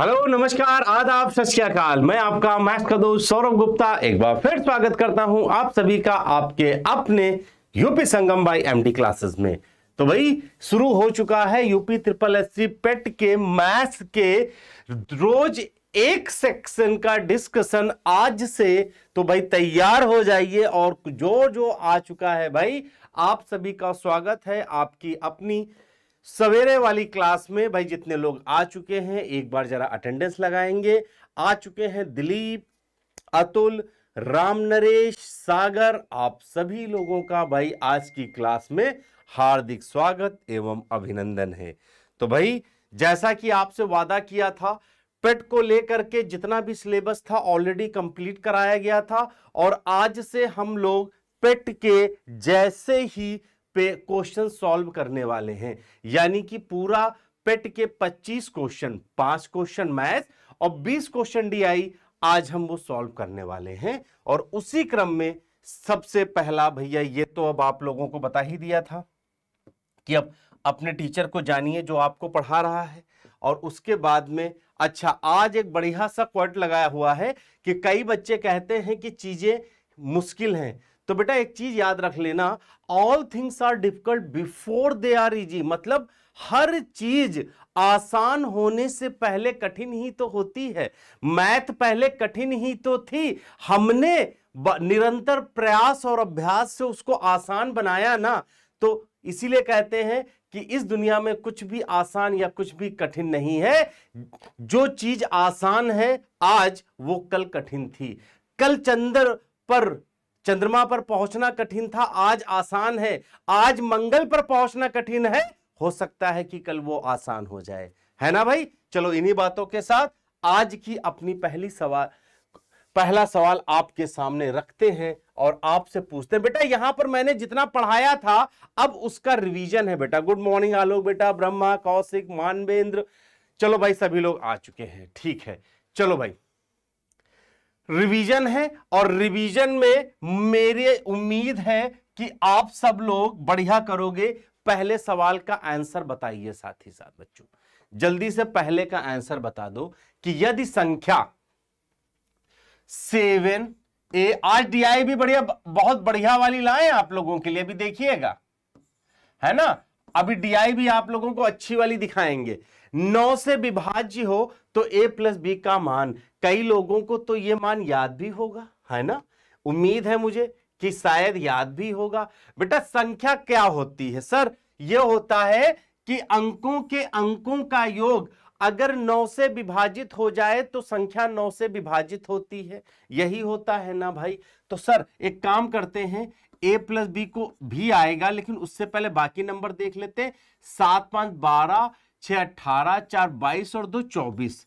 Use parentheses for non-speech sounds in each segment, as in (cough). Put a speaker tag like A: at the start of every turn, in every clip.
A: Hello नमस्कार आदाब सत मैं आपका मैथ का दोस्त सौरभ गुप्ता एक बार फिर स्वागत करता हूं आप सभी का आपके अपने UP Sangam by MD classes में तो भाई शुरू हो चुका है UP triple S C PET के मैथ के रोज एक सेक्शन का डिस्कशन आज से तो भाई तैयार हो जाइए और जो जो आ चुका है भाई आप सभी का स्वागत है आपकी अपनी सवेरे वाली क्लास में भाई जितने लोग आ चुके हैं एक बार जरा अटेंडेंस लगाएंगे आ चुके हैं दिलीप अतुल राम नरेश सागर आप सभी लोगों का भाई आज की क्लास में हार्दिक स्वागत एवं अभिनंदन है तो भाई जैसा कि आपसे वादा किया था पेट को लेकर के जितना भी सिलेबस था ऑलरेडी कंप्लीट कराया गया था और आज से हम लोग पेट के जैसे ही पे क्वेश्चन सॉल्व करने वाले हैं यानी कि पूरा पेट के 25 क्वेश्चन पांच क्वेश्चन मैथ और 20 क्वेश्चन डीआई आज हम वो सॉल्व करने वाले हैं और उसी क्रम में सबसे पहला भैया ये तो अब आप लोगों को बता ही दिया था कि अब अपने टीचर को जानिए जो आपको पढ़ा रहा है और उसके बाद में अच्छा आज एक बढ़िया सा क्वर्ट लगाया हुआ है कि कई बच्चे कहते हैं कि चीजें मुश्किल हैं तो बेटा एक चीज याद रख लेना all things are difficult before they are easy मतलब हर चीज आसान होने से पहले कठिन ही तो होती है मैथ पहले कठिन ही तो थी हमने निरंतर प्रयास और अभ्यास से उसको आसान बनाया ना तो इसीलिए कहते हैं कि इस दुनिया में कुछ भी आसान या कुछ भी कठिन नहीं है जो चीज आसान है आज वो कल कठिन थी कल चंद्र पर चंद्रमा पर पहुंचना कठिन था आज आसान है आज मंगल पर पहुंचना कठिन है हो सकता है कि कल वो आसान हो जाए है ना भाई चलो इन्हीं बातों के साथ आज की अपनी पहली सवाल पहला सवाल आपके सामने रखते हैं और आपसे पूछते हैं बेटा यहां पर मैंने जितना पढ़ाया था अब उसका रिवीजन है बेटा गुड मॉर्निंग आलोक बेटा ब्रह्मा कौशिक मानवेंद्र चलो भाई सभी लोग आ चुके हैं ठीक है चलो भाई रिवीजन है और रिवीजन में मेरे उम्मीद है कि आप सब लोग बढ़िया करोगे पहले सवाल का आंसर बताइए साथ ही साथ बच्चों जल्दी से पहले का आंसर बता दो कि यदि संख्या सेवन ए आज डीआई भी बढ़िया बहुत बढ़िया वाली लाए आप लोगों के लिए भी देखिएगा है ना अभी डीआई भी आप लोगों को अच्छी वाली दिखाएंगे नौ से विभाज्य हो तो ए प्लस बी का मान कई लोगों को तो ये मान याद भी होगा है ना उम्मीद है मुझे कि शायद याद भी होगा बेटा संख्या क्या होती है सर ये होता है कि अंकों के अंकों का योग अगर 9 से विभाजित हो जाए तो संख्या 9 से विभाजित होती है यही होता है ना भाई तो सर एक काम करते हैं ए प्लस बी को भी आएगा लेकिन उससे पहले बाकी नंबर देख लेते हैं सात पांच बारह छः अट्ठारह चार बाईस और दो चौबीस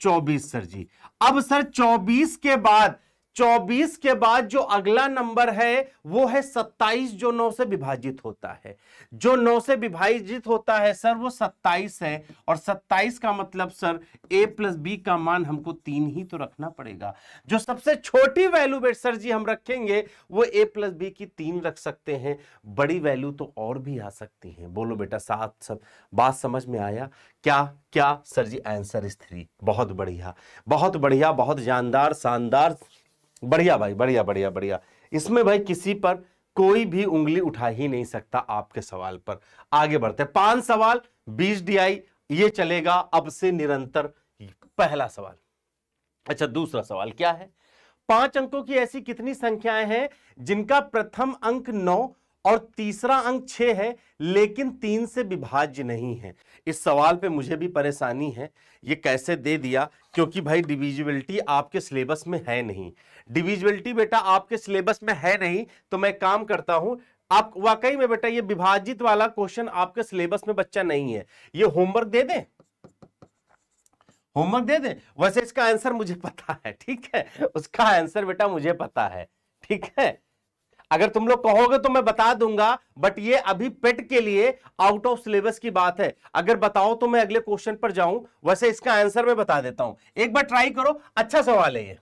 A: चौबीस सर जी अब सर चौबीस के बाद चौबीस के बाद जो अगला नंबर है वो है सत्ताईस जो नौ से विभाजित होता है जो नौ से विभाजित होता है सर वो सत्ताईस है और सत्ताईस का मतलब सर ए प्लस बी का मान हमको तीन ही तो रखना पड़ेगा जो सबसे छोटी वैल्यू बेट सर जी हम रखेंगे वो ए प्लस बी की तीन रख सकते हैं बड़ी वैल्यू तो और भी आ सकती है बोलो बेटा सात सब बात समझ में आया क्या क्या सर जी आंसर इस थ्री बहुत बढ़िया बहुत बढ़िया बहुत जानदार शानदार बढ़िया भाई बढ़िया बढ़िया बढ़िया इसमें भाई किसी पर कोई भी उंगली उठा ही नहीं सकता आपके सवाल पर आगे बढ़ते पांच सवाल बीस डीआई ये चलेगा अब से निरंतर पहला सवाल अच्छा दूसरा सवाल क्या है पांच अंकों की ऐसी कितनी संख्याएं हैं जिनका प्रथम अंक नौ और तीसरा अंक छह है लेकिन तीन से विभाज्य नहीं है इस सवाल पे मुझे भी परेशानी है ये कैसे दे दिया क्योंकि भाई डिविजिबिलिटी आपके सिलेबस में है नहीं डिविजिबिलिटी बेटा आपके सिलेबस में है नहीं तो मैं काम करता हूं आप वाकई में बेटा ये विभाजित वाला क्वेश्चन आपके सिलेबस में बच्चा नहीं है ये होमवर्क दे दें होमवर्क दे दें वैसे इसका आंसर मुझे पता है ठीक है उसका आंसर बेटा मुझे पता है ठीक है अगर तुम लोग कहोगे तो मैं बता दूंगा बट ये अभी पेट के लिए आउट ऑफ सिलेबस की बात है अगर बताओ तो मैं अगले क्वेश्चन पर जाऊं वैसे इसका आंसर मैं बता देता हूं एक बार ट्राई करो अच्छा सवाल है ये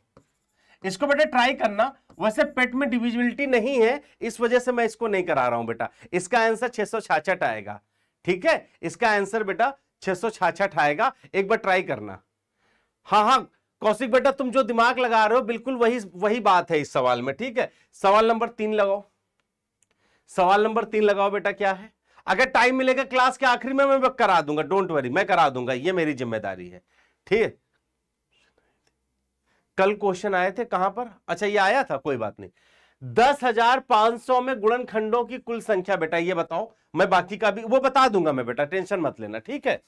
A: इसको बेटा ट्राई करना वैसे पेट में डिविजिबिलिटी नहीं है इस वजह से मैं इसको नहीं करा रहा हूं बेटा इसका आंसर छह आएगा ठीक है इसका आंसर बेटा छह आएगा एक बार ट्राई करना हाँ हाँ कौशिक बेटा तुम जो दिमाग लगा रहे हो बिल्कुल वही वही बात है इस सवाल में ठीक है सवाल नंबर तीन लगाओ सवाल नंबर तीन लगाओ बेटा क्या है अगर टाइम मिलेगा क्लास के आखिरी में मैं करा दूंगा डोंट वरी मैं करा दूंगा ये मेरी जिम्मेदारी है ठीक है कल क्वेश्चन आए थे कहां पर अच्छा ये आया था कोई बात नहीं दस हजार पांच सौ में गुणन खंडों की कुल संख्या बेटा ये बताओ मैं बाकी का भी वो बता दूंगा मैं बेटा टेंशन मत लेना ठीक है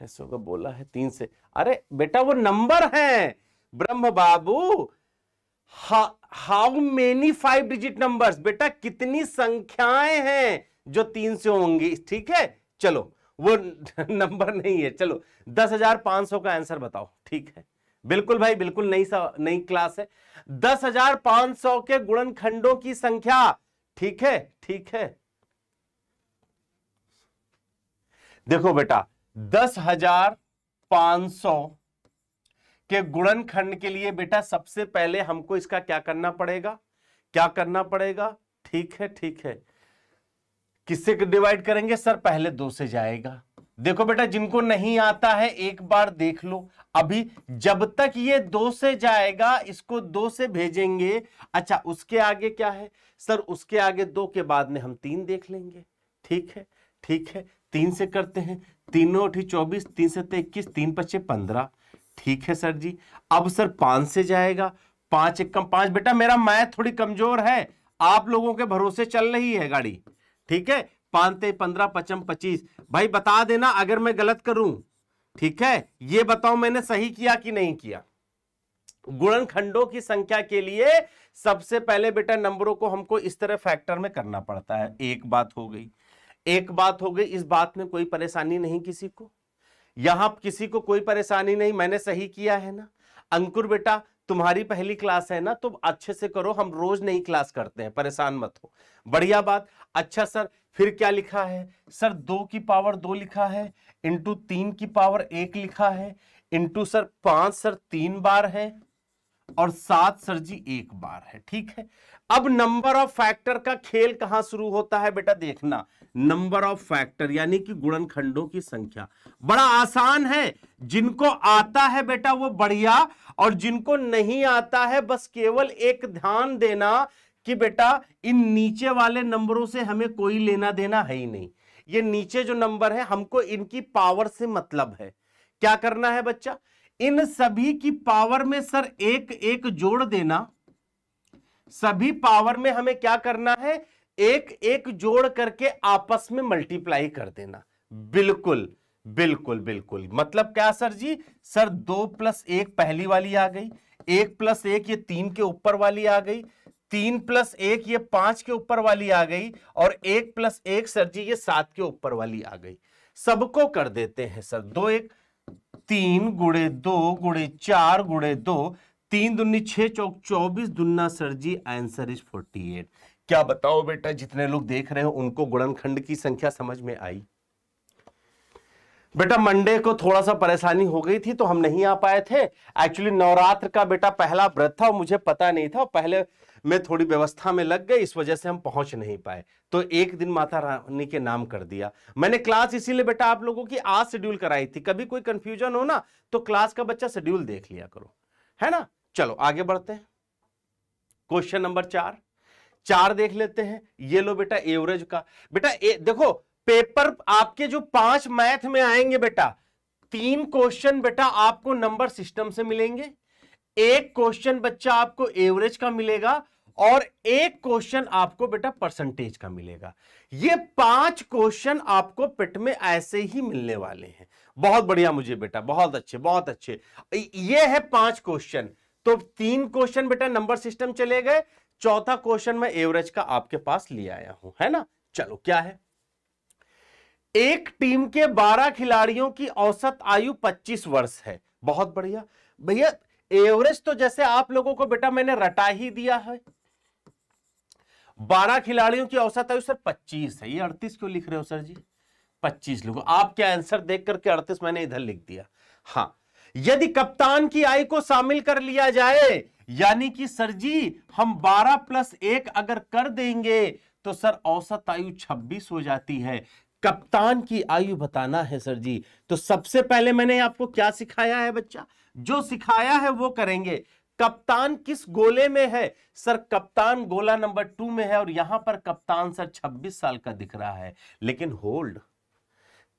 A: कैसे होगा बोला है तीन से अरे बेटा वो नंबर है Brahm Babu how many five digit numbers बेटा कितनी संख्याएं हैं जो तीन से होंगी ठीक है चलो वो (laughs) नंबर नहीं है चलो दस हजार पांच सौ का आंसर बताओ ठीक है बिल्कुल भाई बिल्कुल नई नई क्लास है दस हजार पांच सौ के गुणन खंडों की संख्या ठीक है ठीक है देखो बेटा दस हजार पांच सौ के गुणनखंड के लिए बेटा सबसे पहले हमको इसका क्या करना पड़ेगा क्या करना पड़ेगा ठीक है ठीक है किससे डिवाइड करेंगे सर पहले दो से जाएगा देखो बेटा जिनको नहीं आता है एक बार देख लो अभी जब तक ये दो से जाएगा इसको दो से भेजेंगे अच्छा उसके आगे क्या है सर उसके आगे दो के बाद में हम तीन देख लेंगे ठीक है ठीक है तीन से करते हैं तीनों अठी चौबीस तीन सत्ते इक्कीस तीन पच्चे पंद्रह ठीक है सर जी अब सर पांच से जाएगा पांच एक कम पांच बेटा मेरा मैथ थोड़ी कमजोर है आप लोगों के भरोसे चल रही है गाड़ी ठीक है पांच पंद्रह पचम पच्चीस भाई बता देना अगर मैं गलत करूं ठीक है ये बताओ मैंने सही किया कि नहीं किया गुणन खंडो की संख्या के लिए सबसे पहले बेटा नंबरों को हमको इस तरह फैक्टर में करना पड़ता है एक बात हो गई एक बात हो गई इस बात में कोई परेशानी नहीं किसी को यहां किसी को कोई परेशानी नहीं मैंने सही किया है ना अंकुर बेटा तुम्हारी पहली क्लास है ना तुम तो अच्छे से करो हम रोज नई क्लास करते हैं परेशान मत हो बढ़िया बात अच्छा सर फिर क्या लिखा है सर दो की पावर दो लिखा है इंटू तीन की पावर एक लिखा है इंटू सर पांच सर तीन बार है और सात सर जी एक बार है ठीक है अब नंबर ऑफ फैक्टर का खेल कहां शुरू होता है बेटा देखना नंबर ऑफ फैक्टर यानी कि गुणनखंडों की संख्या बड़ा आसान है जिनको आता है बेटा वो बढ़िया और जिनको नहीं आता है बस केवल एक ध्यान देना कि बेटा इन नीचे वाले नंबरों से हमें कोई लेना देना है ही नहीं ये नीचे जो नंबर है हमको इनकी पावर से मतलब है क्या करना है बच्चा इन सभी की पावर में सर एक एक जोड़ देना सभी पावर में हमें क्या करना है एक एक जोड़ करके आपस में मल्टीप्लाई कर देना बिल्कुल बिल्कुल बिल्कुल मतलब क्या सर जी सर दो प्लस एक पहली वाली आ गई एक प्लस एक ये तीन के ऊपर वाली आ गई तीन प्लस एक ये पांच के ऊपर वाली आ गई और एक प्लस एक सर जी ये सात के ऊपर वाली आ गई सबको कर देते हैं सर दो एक तीन गुड़े दो गुड़े चार गुड़े दो तीन दुनी छः चौक चौबीस दुन्ना sir ji answer is forty eight क्या बताओ बेटा जितने लोग देख रहे हो उनको गुणनखंड की संख्या समझ में आई बेटा मंडे को थोड़ा सा परेशानी हो गई थी तो हम नहीं आ पाए थे एक्चुअली नवरात्र का बेटा पहला व्रत था और मुझे पता नहीं था पहले मैं थोड़ी व्यवस्था में लग गई इस वजह से हम पहुंच नहीं पाए तो एक दिन माता रानी के नाम कर दिया मैंने क्लास इसीलिए बेटा आप लोगों की आज शेड्यूल कराई थी कभी कोई कंफ्यूजन हो ना तो क्लास का बच्चा शेड्यूल देख लिया करो है ना चलो आगे बढ़ते हैं क्वेश्चन नंबर चार चार देख लेते हैं ये लो बेटा एवरेज का बेटा ए, देखो पेपर आपके जो पांच मैथ में आएंगे बेटा तीन क्वेश्चन बेटा आपको नंबर सिस्टम से मिलेंगे एक क्वेश्चन बच्चा आपको एवरेज का मिलेगा और एक क्वेश्चन आपको बेटा परसेंटेज का मिलेगा ये पांच क्वेश्चन आपको पिट में ऐसे ही मिलने वाले हैं बहुत बढ़िया मुझे बेटा बहुत अच्छे बहुत अच्छे ये है पांच क्वेश्चन तो तीन क्वेश्चन बेटा नंबर सिस्टम चले गए चौथा क्वेश्चन मैं एवरेज का आपके पास ले आया हूं है ना चलो क्या है एक टीम के 12 खिलाड़ियों की औसत आयु 25 वर्ष है बहुत बढ़िया भैया एवरेज तो जैसे आप लोगों को बेटा मैंने रटा ही दिया है 12 खिलाड़ियों की औसत आयु सर 25 है ये 38 क्यों लिख रहे हो सर जी 25 लोग आपके आंसर देख करके 38 मैंने इधर लिख दिया हाँ यदि कप्तान की आई को शामिल कर लिया जाए यानी कि सर जी हम 12 प्लस एक अगर कर देंगे तो सर औसत आयु 26 हो जाती है कप्तान की आयु बताना है सर जी तो सबसे पहले मैंने आपको क्या सिखाया है बच्चा जो सिखाया है वो करेंगे कप्तान किस गोले में है सर कप्तान गोला नंबर टू में है और यहां पर कप्तान सर 26 साल का दिख रहा है लेकिन होल्ड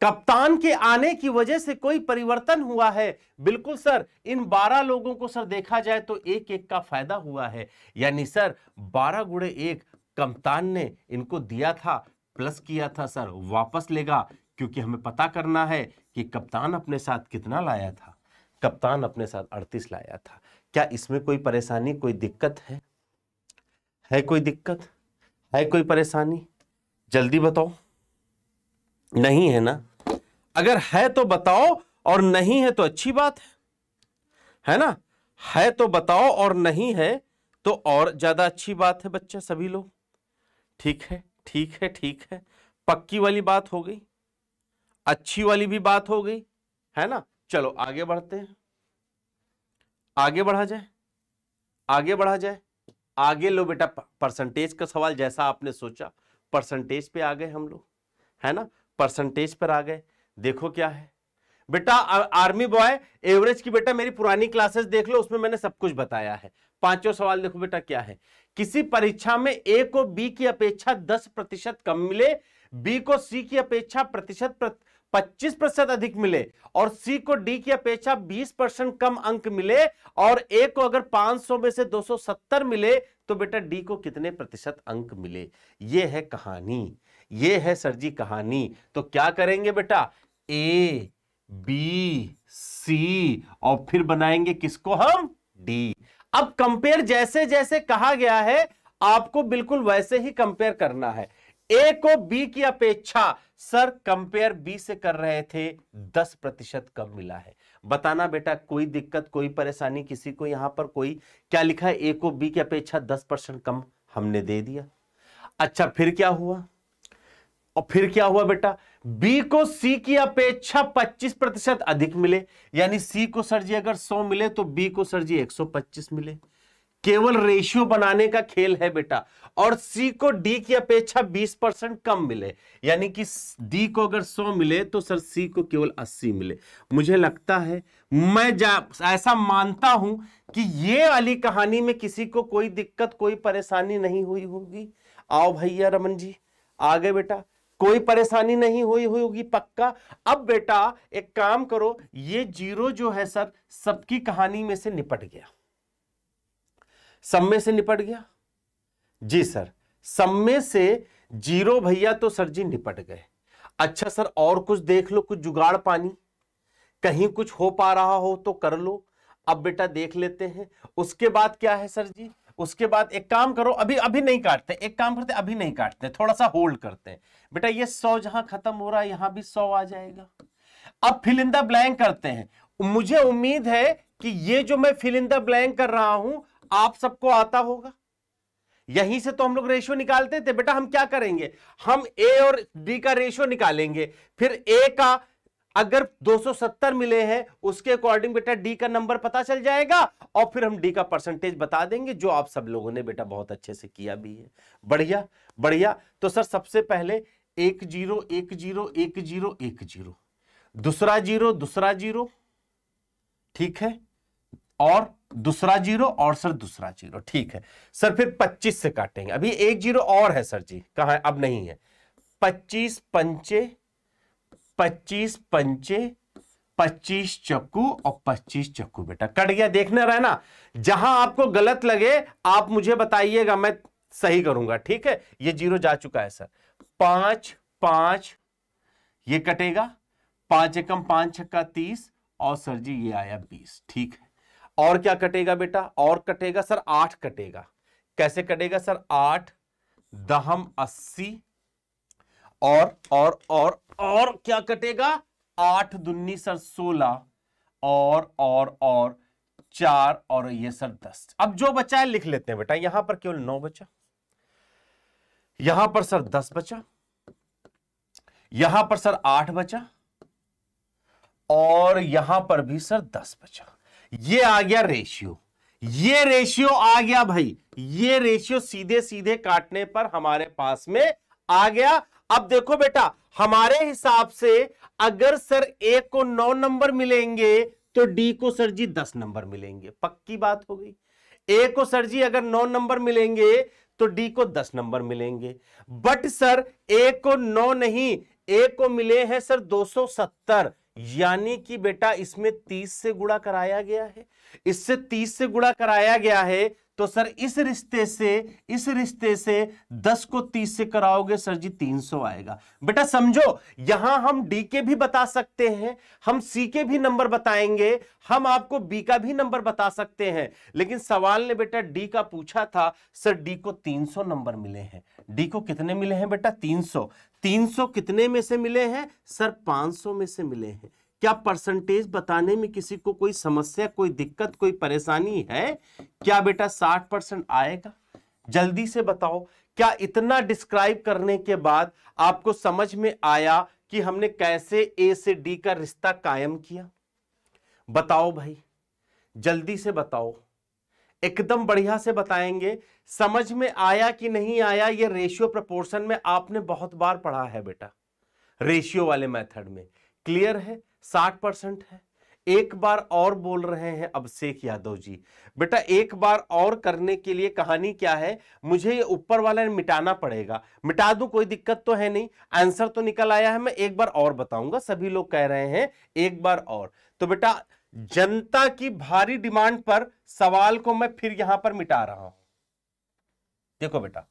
A: कप्तान के आने की वजह से कोई परिवर्तन हुआ है बिल्कुल सर इन 12 लोगों को सर देखा जाए तो एक एक का फायदा हुआ है यानी सर 12 गुड़े एक कप्तान ने इनको दिया था प्लस किया था सर वापस लेगा क्योंकि हमें पता करना है कि कप्तान अपने साथ कितना लाया था कप्तान अपने साथ 38 लाया था क्या इसमें कोई परेशानी कोई दिक्कत है है कोई दिक्कत है कोई परेशानी जल्दी बताओ नहीं है ना अगर है तो बताओ और नहीं है तो अच्छी बात है है ना है तो बताओ और नहीं है तो और ज़्यादा अच्छी बात है बच्चा सभी लोग ठीक है ठीक है ठीक है पक्की वाली बात हो गई अच्छी वाली भी बात हो गई है ना चलो आगे बढ़ते हैं आगे बढ़ा जाए आगे बढ़ा जाए आगे लो बेटा परसेंटेज का सवाल जैसा आपने सोचा परसेंटेज पे आ गए हम लोग है ना परसेंटेज पर आ गए देखो क्या है बेटा आर्मी बॉय एवरेज की बेटा मेरी पुरानी क्लासेस देख लो उसमें मैंने सब कुछ बताया है पांचों सवाल देखो बेटा क्या है किसी परीक्षा में ए को बी की अपेक्षा दस प्रतिशत कम मिले बी को सी की अपेक्षा प्रतिशत पच्चीस प्रतिशत अधिक मिले और सी को डी की अपेक्षा बीस परसेंट कम अंक मिले और ए को अगर 500 में से 270 मिले तो बेटा डी को कितने प्रतिशत अंक मिले यह है कहानी ये है सर जी कहानी तो क्या करेंगे बेटा ए बी सी और फिर बनाएंगे किसको हम डी अब कंपेयर जैसे जैसे कहा गया है आपको बिल्कुल वैसे ही कंपेयर करना है ए को बी की अपेक्षा सर कंपेयर बी से कर रहे थे दस प्रतिशत कम मिला है बताना बेटा कोई दिक्कत कोई परेशानी किसी को यहां पर कोई क्या लिखा है ए को बी की अपेक्षा दस परसेंट कम हमने दे दिया अच्छा फिर क्या हुआ और फिर क्या हुआ बेटा बी को सी की अपेक्षा 25 प्रतिशत अधिक मिले यानी सी को सर जी अगर 100 मिले तो बी को सर जी 125 मिले केवल रेशियो बनाने का खेल है बेटा और सी को डी की अपेक्षा 20 परसेंट कम मिले यानी कि डी को अगर 100 मिले तो सर सी को केवल 80 मिले मुझे लगता है मैं जा ऐसा मानता हूं कि ये वाली कहानी में किसी को कोई दिक्कत कोई परेशानी नहीं हुई होगी आओ भैया रमन जी आ गए बेटा कोई परेशानी नहीं हुई हुई होगी पक्का अब बेटा एक काम करो ये जीरो जो है सर सबकी कहानी में से निपट गया सब में से निपट गया जी सर सब में से जीरो भैया तो सर जी निपट गए अच्छा सर और कुछ देख लो कुछ जुगाड़ पानी कहीं कुछ हो पा रहा हो तो कर लो अब बेटा देख लेते हैं उसके बाद क्या है सर जी उसके बाद एक काम करो अभी अभी नहीं काटते एक काम करते अभी नहीं काटते थोड़ा सा होल्ड करते हैं बेटा ये सौ जहां खत्म हो रहा है यहां भी सौ आ जाएगा अब फिलिंदा ब्लैंक करते हैं मुझे उम्मीद है कि ये जो मैं फिलिंदा ब्लैंक कर रहा हूं आप सबको आता होगा यहीं से तो हम लोग रेशियो निकालते थे बेटा हम क्या करेंगे हम ए और डी का रेशियो निकालेंगे फिर ए का अगर 270 मिले हैं उसके अकॉर्डिंग बेटा डी का नंबर पता चल जाएगा और फिर हम डी का परसेंटेज बता देंगे जो आप सब लोगों ने बेटा बहुत अच्छे से किया भी है बढ़िया बढ़िया तो सर सबसे पहले एक जीरो एक जीरो एक जीरो एक जीरो दूसरा जीरो दूसरा जीरो ठीक है और दूसरा जीरो और सर दूसरा जीरो ठीक है सर फिर पच्चीस से काटेंगे अभी एक जीरो और है सर जी कहा है अब नहीं है पच्चीस पंचे पच्चीस पंचे पच्चीस चक्कू और पच्चीस चक्कू बेटा कट गया देखना रहना जहां आपको गलत लगे आप मुझे बताइएगा मैं सही करूंगा ठीक है ये जीरो जा चुका है सर पांच पांच ये कटेगा पांच एकम पांच छक्का तीस और सर जी ये आया बीस ठीक है और क्या कटेगा बेटा और कटेगा सर आठ कटेगा कैसे कटेगा सर आठ दहम अस्सी और और और और क्या कटेगा आठ दुन्नी सर सोलह और और और चार और ये सर दस अब जो बचा है लिख लेते हैं बेटा यहां पर केवल नौ बचा यहां पर सर दस बचा यहां पर सर आठ बचा और यहां पर भी सर दस बचा ये आ गया रेशियो ये रेशियो आ गया भाई ये रेशियो सीधे सीधे काटने पर हमारे पास में आ गया अब देखो बेटा हमारे हिसाब से अगर सर ए को नौ नंबर मिलेंगे तो डी को सर जी दस नंबर मिलेंगे पक्की बात हो गई ए को सर जी अगर नौ नंबर मिलेंगे तो डी को दस नंबर मिलेंगे बट सर ए को नौ नहीं ए को मिले हैं सर 270 यानी कि बेटा इसमें 30 से गुड़ा कराया गया है इससे 30 से गुड़ा कराया गया है तो सर इस रिश्ते से इस रिश्ते से 10 को 30 से कराओगे सर जी 300 आएगा बेटा समझो यहां हम डी के भी बता सकते हैं हम सी के भी नंबर बताएंगे हम आपको बी का भी नंबर बता सकते हैं लेकिन सवाल ने बेटा डी का पूछा था सर डी को 300 नंबर मिले हैं डी को कितने मिले हैं बेटा 300 300 कितने में से मिले हैं सर 500 में से मिले हैं क्या परसेंटेज बताने में किसी को कोई समस्या कोई दिक्कत कोई परेशानी है क्या बेटा साठ परसेंट आएगा जल्दी से बताओ क्या इतना डिस्क्राइब करने के बाद आपको समझ में आया कि हमने कैसे ए से डी का रिश्ता कायम किया बताओ भाई जल्दी से बताओ एकदम बढ़िया से बताएंगे समझ में आया कि नहीं आया ये रेशियो प्रपोर्शन में आपने बहुत बार पढ़ा है बेटा रेशियो वाले मेथड में क्लियर है साठ परसेंट है एक बार और बोल रहे हैं अभिषेक यादव जी बेटा एक बार और करने के लिए कहानी क्या है मुझे ये ऊपर वाला मिटाना पड़ेगा मिटा दू कोई दिक्कत तो है नहीं आंसर तो निकल आया है मैं एक बार और बताऊंगा सभी लोग कह रहे हैं एक बार और तो बेटा जनता की भारी डिमांड पर सवाल को मैं फिर यहां पर मिटा रहा हूं देखो बेटा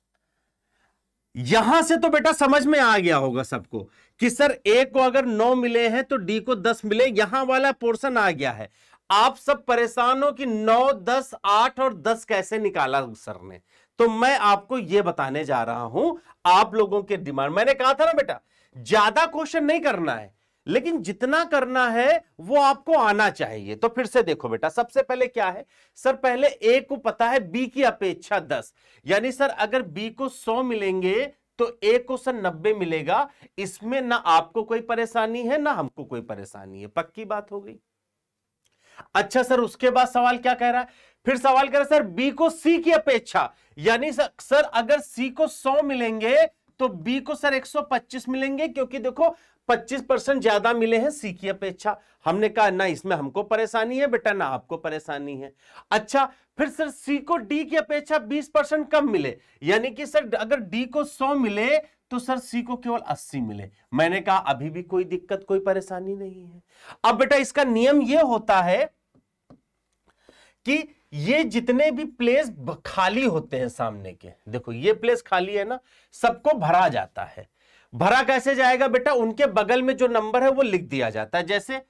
A: यहां से तो बेटा समझ में आ गया होगा सबको कि सर ए को अगर नौ मिले हैं तो डी को दस मिले यहां वाला पोर्शन आ गया है आप सब परेशान हो कि नौ दस आठ और दस कैसे निकाला सर ने तो मैं आपको यह बताने जा रहा हूं आप लोगों के डिमांड मैंने कहा था ना बेटा ज्यादा क्वेश्चन नहीं करना है लेकिन जितना करना है वो आपको आना चाहिए तो फिर से देखो बेटा सबसे पहले क्या है सर पहले ए को पता है बी की अपेक्षा दस यानी सर अगर बी को सौ मिलेंगे तो ए को सर नब्बे मिलेगा इसमें ना आपको कोई परेशानी है ना हमको कोई परेशानी है पक्की बात हो गई अच्छा सर उसके बाद सवाल क्या कह रहा है फिर सवाल कह रहा है सर बी को सी की अपेक्षा यानी सर, सर अगर सी को सौ मिलेंगे तो बी को सर 125 मिलेंगे क्योंकि देखो 25 परसेंट ज्यादा मिले हैं सी की अपेक्षा हमने कहा ना इसमें हमको परेशानी है बेटा ना आपको परेशानी है अच्छा फिर सर सी को डी की अपेक्षा 20 परसेंट कम मिले यानी कि सर अगर डी को 100 मिले तो सर सी को केवल 80 मिले मैंने कहा अभी भी कोई दिक्कत कोई परेशानी नहीं है अब बेटा इसका नियम यह होता है कि ये जितने भी प्लेस खाली होते हैं सामने के देखो ये प्लेस खाली है ना सबको भरा जाता है भरा कैसे जाएगा बेटा उनके बगल में जो नंबर है वो लिख दिया जाता है जैसे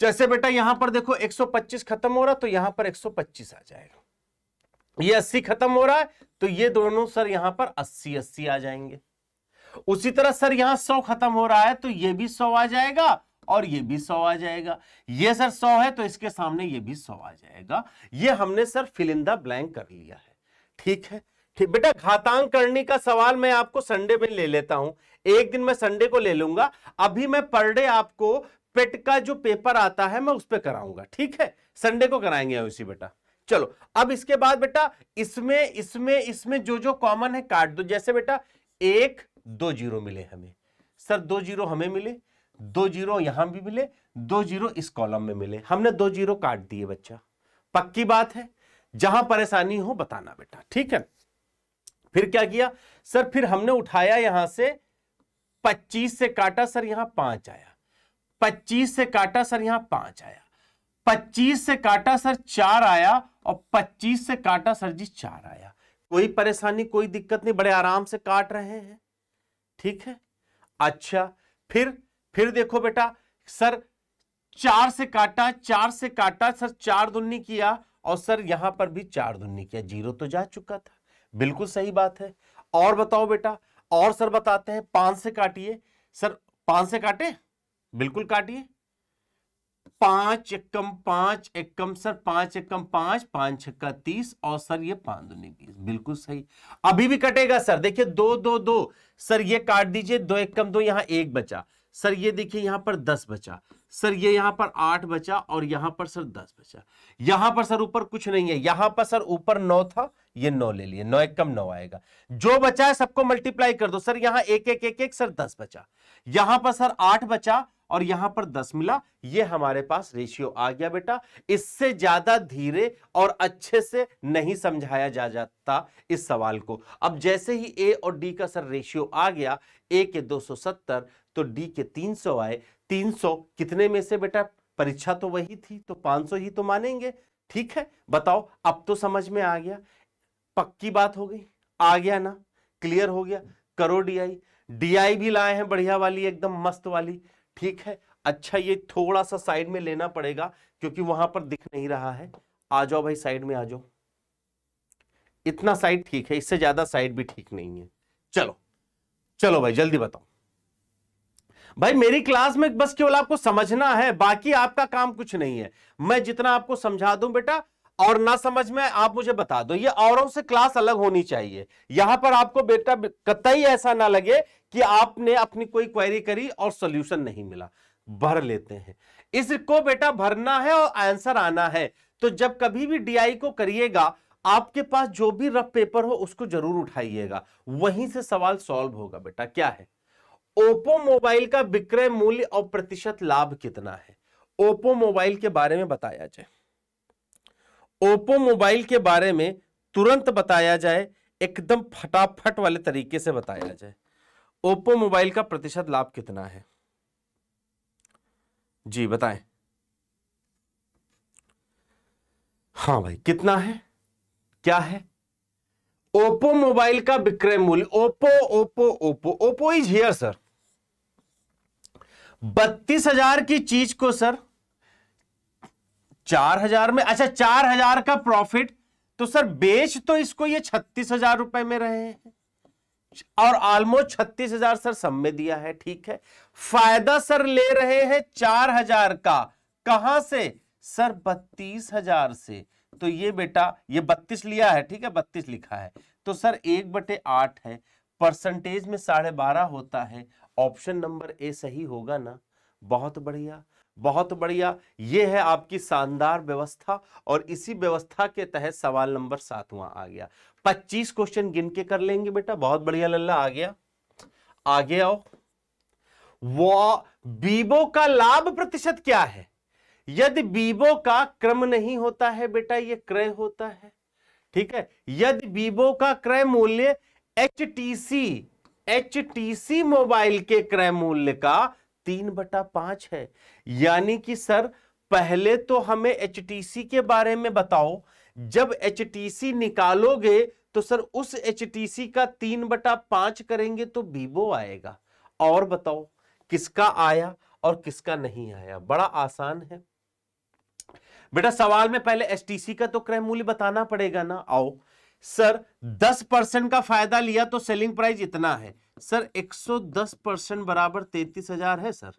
A: जैसे बेटा यहां पर देखो 125 खत्म हो रहा तो यहां पर 125 आ जाएगा ये 80 खत्म हो रहा है तो ये दोनों सर यहां पर 80 80 आ जाएंगे उसी तरह सर यहां 100 खत्म हो रहा है तो ये भी 100 आ जाएगा और ये भी सौ आ जाएगा ये सर सौ है तो इसके सामने ये भी सौ आ जाएगा ये हमने सर फिलिंदा ब्लैंक कर लिया है ठीक है ठीक बेटा घातांक करने का सवाल मैं आपको संडे में ले लेता हूं एक दिन मैं संडे को ले लूंगा अभी मैं पर डे आपको पेट का जो पेपर आता है मैं उस पर कराऊंगा ठीक है संडे को कराएंगे उसी बेटा चलो अब इसके बाद बेटा इसमें इसमें इसमें जो जो कॉमन है काट दो जैसे बेटा एक दो जीरो मिले हमें सर दो जीरो हमें मिले दो जीरो यहां भी मिले दो जीरो इस कॉलम में मिले हमने दो जीरो काट दिए बच्चा पक्की बात है जहां परेशानी हो बताना बेटा ठीक है फिर क्या किया सर फिर हमने उठाया यहां से पच्चीस से काटा सर यहां पांच आया पच्चीस से काटा सर यहां पांच आया पच्चीस से काटा सर चार आया और पच्चीस से काटा सर जी चार आया कोई परेशानी कोई दिक्कत नहीं बड़े आराम से काट रहे हैं ठीक है अच्छा फिर फिर देखो बेटा सर चार से काटा चार से काटा सर चार दुन्नी किया और सर यहां पर भी चार दुन्नी किया जीरो तो जा चुका था बिल्कुल सही बात है और बताओ बेटा और सर बताते हैं पांच से काटिए सर पांच से काटे बिल्कुल काटिए पांच एकम पांच एकम सर पांच एकम पांच पांच छक्का तीस और सर ये पांच दुनी बीस बिल्कुल सही अभी भी कटेगा सर देखिए दो दो दो सर ये काट दीजिए दो एकम दो यहां एक बचा सर ये देखिए यहां पर दस बचा सर ये यहां पर आठ बचा और यहां पर सर दस बचा यहां पर सर ऊपर कुछ नहीं है यहां पर सर ऊपर नौ था ये नौ ले लिए नौ एक कम नौ आएगा जो बचा है सबको मल्टीप्लाई कर दो सर यहाँ एक एक एक एक सर दस बचा यहां पर सर आठ बचा और यहां पर दस मिला ये हमारे पास रेशियो आ गया बेटा इससे ज्यादा धीरे और अच्छे से नहीं समझाया जा जाता इस सवाल को अब जैसे ही ए और डी का सर रेशियो आ गया ए के 270 तो डी के 300 आए 300 कितने में से बेटा परीक्षा तो वही थी तो 500 ही तो मानेंगे ठीक है बताओ अब तो समझ में आ गया पक्की बात हो गई आ गया ना क्लियर हो गया करो डीआई डीआई भी लाए हैं बढ़िया वाली एकदम मस्त वाली ठीक है अच्छा ये थोड़ा सा साइड में लेना पड़ेगा क्योंकि वहां पर दिख नहीं रहा है आ जाओ भाई साइड में आ जाओ इतना साइड ठीक है इससे ज्यादा साइड भी ठीक नहीं है चलो चलो भाई जल्दी बताओ भाई मेरी क्लास में बस केवल आपको समझना है बाकी आपका काम कुछ नहीं है मैं जितना आपको समझा दूं बेटा और ना समझ में आप मुझे बता दो ये औरों से क्लास अलग होनी चाहिए यहां पर आपको बेटा कतई ऐसा ना लगे कि आपने अपनी कोई क्वेरी करी और सोल्यूशन नहीं मिला भर लेते हैं इसको बेटा भरना है और आंसर आना है तो जब कभी भी डीआई को करिएगा आपके पास जो भी रफ पेपर हो उसको जरूर उठाइएगा वहीं से सवाल सॉल्व होगा बेटा क्या है ओप्पो मोबाइल का विक्रय मूल्य और प्रतिशत लाभ कितना है ओप्पो मोबाइल के बारे में बताया जाए ओप्पो मोबाइल के बारे में तुरंत बताया जाए एकदम फटाफट वाले तरीके से बताया जाए ओप्पो मोबाइल का प्रतिशत लाभ कितना है जी बताएं हाँ भाई कितना है क्या है ओप्पो मोबाइल का विक्रय मूल्य Oppo Oppo Oppo Oppo is here sir बत्तीस हजार की चीज को सर चार हजार में अच्छा चार हजार का प्रॉफिट तो सर बेच तो इसको ये छत्तीस हजार रुपए में रहे हैं और ऑलमोस्ट छत्तीस हजार सर सब में दिया है ठीक है फायदा सर ले रहे हैं चार हजार का कहां से सर बत्तीस हजार से तो ये बेटा ये बत्तीस लिया है ठीक है बत्तीस लिखा है तो सर एक बटे आठ है परसेंटेज में साढ़े बारह होता है ऑप्शन नंबर ए सही होगा ना बहुत बढ़िया बहुत बढ़िया ये है आपकी शानदार व्यवस्था और इसी व्यवस्था के तहत सवाल नंबर सातवां आ गया पच्चीस क्वेश्चन गिन के कर लेंगे बेटा बहुत बढ़िया लल्ला आ गया आगे आओ वो बीबो का लाभ प्रतिशत क्या है यदि बीबो का क्रम नहीं होता है बेटा ये क्रय होता है ठीक है यदि बीबो का क्रय मूल्य H T C H mobile के क्रय मूल्य का तीन बटा पांच है यानी कि सर पहले तो हमें एच के बारे में बताओ जब एच निकालोगे तो सर उस एच का तीन बटा पांच करेंगे तो वीवो आएगा और बताओ किसका आया और किसका नहीं आया बड़ा आसान है बेटा सवाल में पहले एचटीसी का तो क्रय मूल्य बताना पड़ेगा ना आओ सर 10 परसेंट का फायदा लिया तो सेलिंग प्राइस इतना है सर 110 परसेंट बराबर तैतीस हजार है सर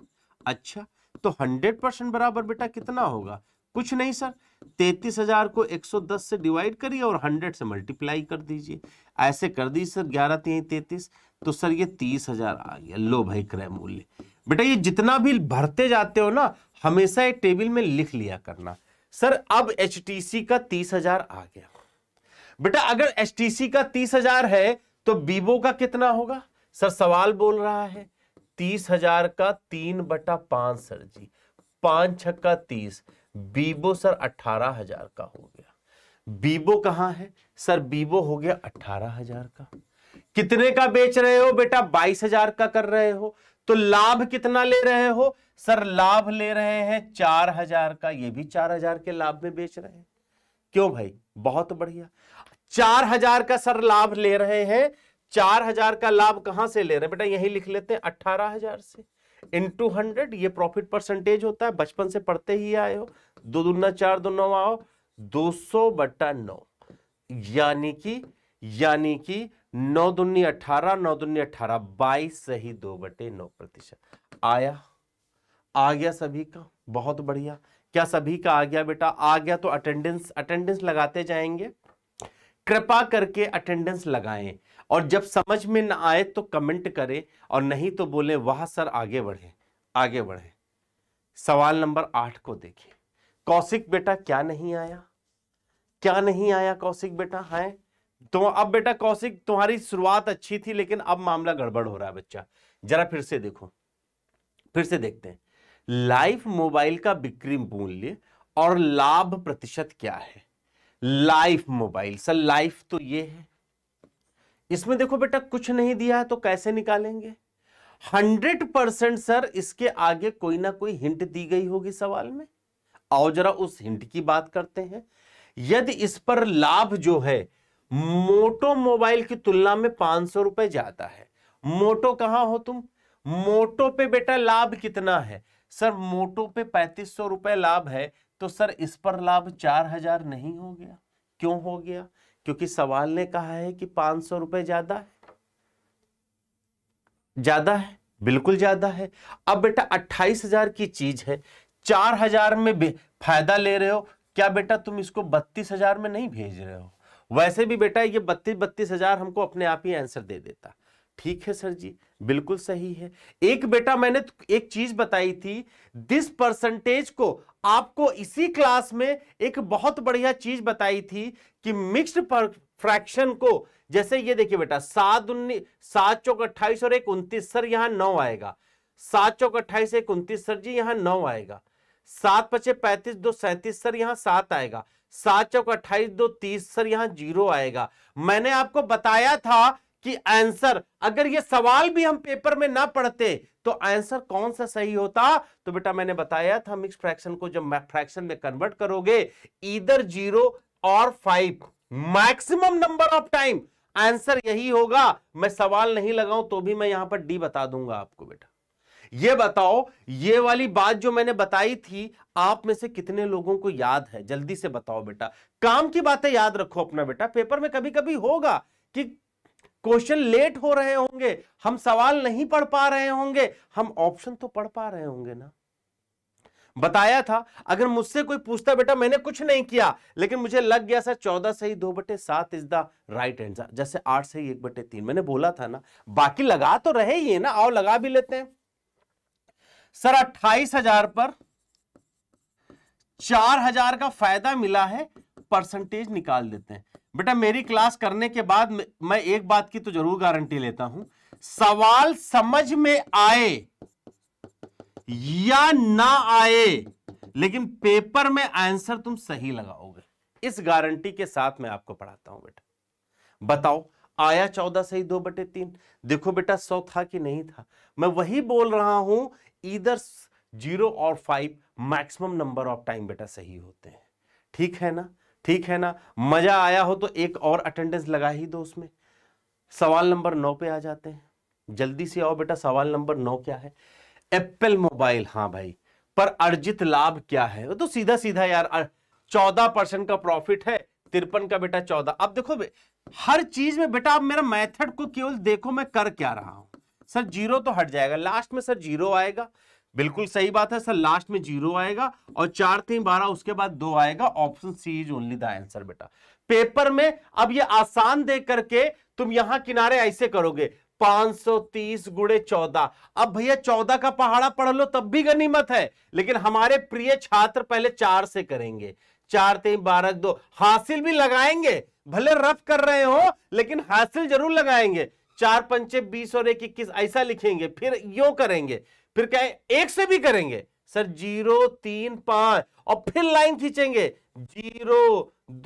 A: अच्छा तो 100 परसेंट बराबर बेटा कितना होगा कुछ नहीं सर तैतीस हजार को 110 से डिवाइड करिए और 100 से मल्टीप्लाई कर दीजिए ऐसे कर दीजिए सर ग्यारह तीन तैतीस तो सर ये तीस हजार आ गया लो भाई क्रय मूल्य बेटा ये जितना भी भरते जाते हो ना हमेशा एक टेबल में लिख लिया करना सर अब एच का तीस हजार आ गया बेटा अगर एसटीसी का तीस हजार है तो बीबो का कितना होगा सर सवाल बोल रहा है तीस हजार का तीन बटा पांच सर जी पांच छक्का तीस बीबो सर अठारह हजार का हो गया बीबो कहाँ है सर बीबो हो गया अठारह हजार का कितने का बेच रहे हो बेटा बाईस हजार का कर रहे हो तो लाभ कितना ले रहे हो सर लाभ ले रहे हैं चार हजार का ये भी चार हजार के लाभ में बेच रहे हैं क्यों भाई बहुत बढ़िया चार हजार का सर लाभ ले रहे हैं चार हजार का लाभ कहां से ले रहे हैं बेटा यही लिख लेते हैं अट्ठारह हजार से इन टू हंड्रेड ये प्रॉफिट परसेंटेज होता है बचपन से पढ़ते ही आए हो दो दुना चार दो नौ आओ दो सौ बटा नौ यानी कि यानी कि नौ दुनिया अठारह नौ दुनिया अठारह बाईस सही दो बटे नौ प्रतिशत आया आ गया सभी का बहुत बढ़िया क्या सभी का आ गया बेटा आ गया तो अटेंडेंस अटेंडेंस लगाते जाएंगे कृपा करके अटेंडेंस लगाएं और जब समझ में ना आए तो कमेंट करें और नहीं तो बोले वह सर आगे बढ़े आगे बढ़े सवाल नंबर आठ को देखिए कौशिक बेटा क्या नहीं आया क्या नहीं आया कौशिक बेटा हाय तो अब बेटा कौशिक तुम्हारी शुरुआत अच्छी थी लेकिन अब मामला गड़बड़ हो रहा है बच्चा जरा फिर से देखो फिर से देखते हैं लाइफ मोबाइल का बिक्री मूल्य और लाभ प्रतिशत क्या है लाइफ मोबाइल सर लाइफ तो ये है इसमें देखो बेटा कुछ नहीं दिया है तो कैसे निकालेंगे हंड्रेड परसेंट सर इसके आगे कोई ना कोई हिंट दी गई होगी सवाल में आओ जरा उस हिंट की बात करते हैं यदि इस पर लाभ जो है मोटो मोबाइल की तुलना में पांच सौ रुपए ज्यादा है मोटो कहां हो तुम मोटो पे बेटा लाभ कितना है सर मोटो पे पैंतीस सौ रुपए लाभ है तो सर इस पर लाभ चार हजार नहीं हो गया क्यों हो गया क्योंकि सवाल ने कहा है कि पांच सौ रुपए ज्यादा है ज्यादा है बिल्कुल ज्यादा है अब बेटा अट्ठाईस हजार की चीज है चार हजार में फायदा ले रहे हो क्या बेटा तुम इसको बत्तीस हजार में नहीं भेज रहे हो वैसे भी बेटा ये बत्तीस बत्तीस हजार हमको अपने आप ही आंसर दे देता ठीक है सर जी बिल्कुल सही है एक बेटा मैंने एक चीज बताई थी दिस परसेंटेज को आपको इसी क्लास में एक बहुत बढ़िया चीज बताई थी कि मिक्स्ड फ्रैक्शन को जैसे ये देखिए बेटा सात उन्नीस सात चौक अट्ठाईस और एक उन्तीस सर यहां नौ आएगा सात चौक अट्ठाईस एक उन्तीस सर जी यहां नौ आएगा सात पचे पैंतीस दो सैंतीस सर यहां सात आएगा सात चौक अट्ठाईस दो तीस सर यहां जीरो आएगा मैंने आपको बताया था कि आंसर अगर ये सवाल भी हम पेपर में ना पढ़ते तो आंसर कौन सा सही होता तो बेटा मैंने बताया था मिक्स फ्रैक्शन को जब फ्रैक्शन में कन्वर्ट करोगे इधर जीरो और five maximum number of time answer यही होगा मैं सवाल नहीं लगाऊं तो भी मैं यहां पर डी बता दूंगा आपको बेटा ये बताओ ये वाली बात जो मैंने बताई थी आप में से कितने लोगों को याद है जल्दी से बताओ बेटा काम की बातें याद रखो अपना बेटा पेपर में कभी कभी होगा कि क्वेश्चन लेट हो रहे होंगे हम सवाल नहीं पढ़ पा रहे होंगे हम ऑप्शन तो पढ़ पा रहे होंगे ना बताया था अगर मुझसे कोई पूछता बेटा मैंने कुछ नहीं किया लेकिन मुझे लग गया सर चौदह से ही दो बटे सात इज द राइट आंसर जैसे आठ सही एक बटे तीन मैंने बोला था ना बाकी लगा तो रहे ही है ना और लगा भी लेते हैं सर अट्ठाईस हजार पर चार हजार का फायदा मिला है परसेंटेज निकाल देते हैं बेटा मेरी क्लास करने के बाद मैं एक बात की तो जरूर गारंटी लेता हूं सवाल समझ में आए या ना आए लेकिन पेपर में आंसर तुम सही लगाओगे इस गारंटी के साथ मैं आपको पढ़ाता हूं बेटा बताओ आया चौदह सही दो बटे तीन देखो बेटा सौ था कि नहीं था मैं वही बोल रहा हूं इधर जीरो और five maximum number of time बेटा सही होते हैं ठीक है ना ठीक है ना मज़ा आया हो तो एक और अटेंडेंस लगा ही दो उसमें सवाल नंबर नौ पे आ जाते हैं जल्दी से आओ बेटा सवाल नंबर नौ क्या है एप्पल मोबाइल हाँ भाई पर अर्जित लाभ क्या है वो तो सीधा सीधा यार चौदह परसेंट का प्रॉफिट है तिरपन का बेटा चौदह अब देखो हर चीज में बेटा आप मेरा मेथड को केवल देखो मैं कर क्या रहा हूं सर जीरो तो हट जाएगा लास्ट में सर जीरो आएगा बिल्कुल सही बात है सर लास्ट में जीरो आएगा और चार तीन बारह उसके बाद दो आएगा option C is only the answer बेटा पेपर में अब ये आसान दे करके तुम यहां किनारे ऐसे करोगे 530 गुड़े चौदह अब भैया चौदह का पहाड़ा पढ़ लो तब भी गनीमत है लेकिन हमारे प्रिय छात्र पहले चार से करेंगे चार तीन बारह दो हासिल भी लगाएंगे भले रफ कर रहे हो लेकिन हासिल जरूर लगाएंगे चार पंचे बीस और एक इक्कीस ऐसा लिखेंगे फिर यो करेंगे फिर क्या है एक से भी करेंगे सर जीरो तीन पांच और फिर लाइन खींचेंगे जीरो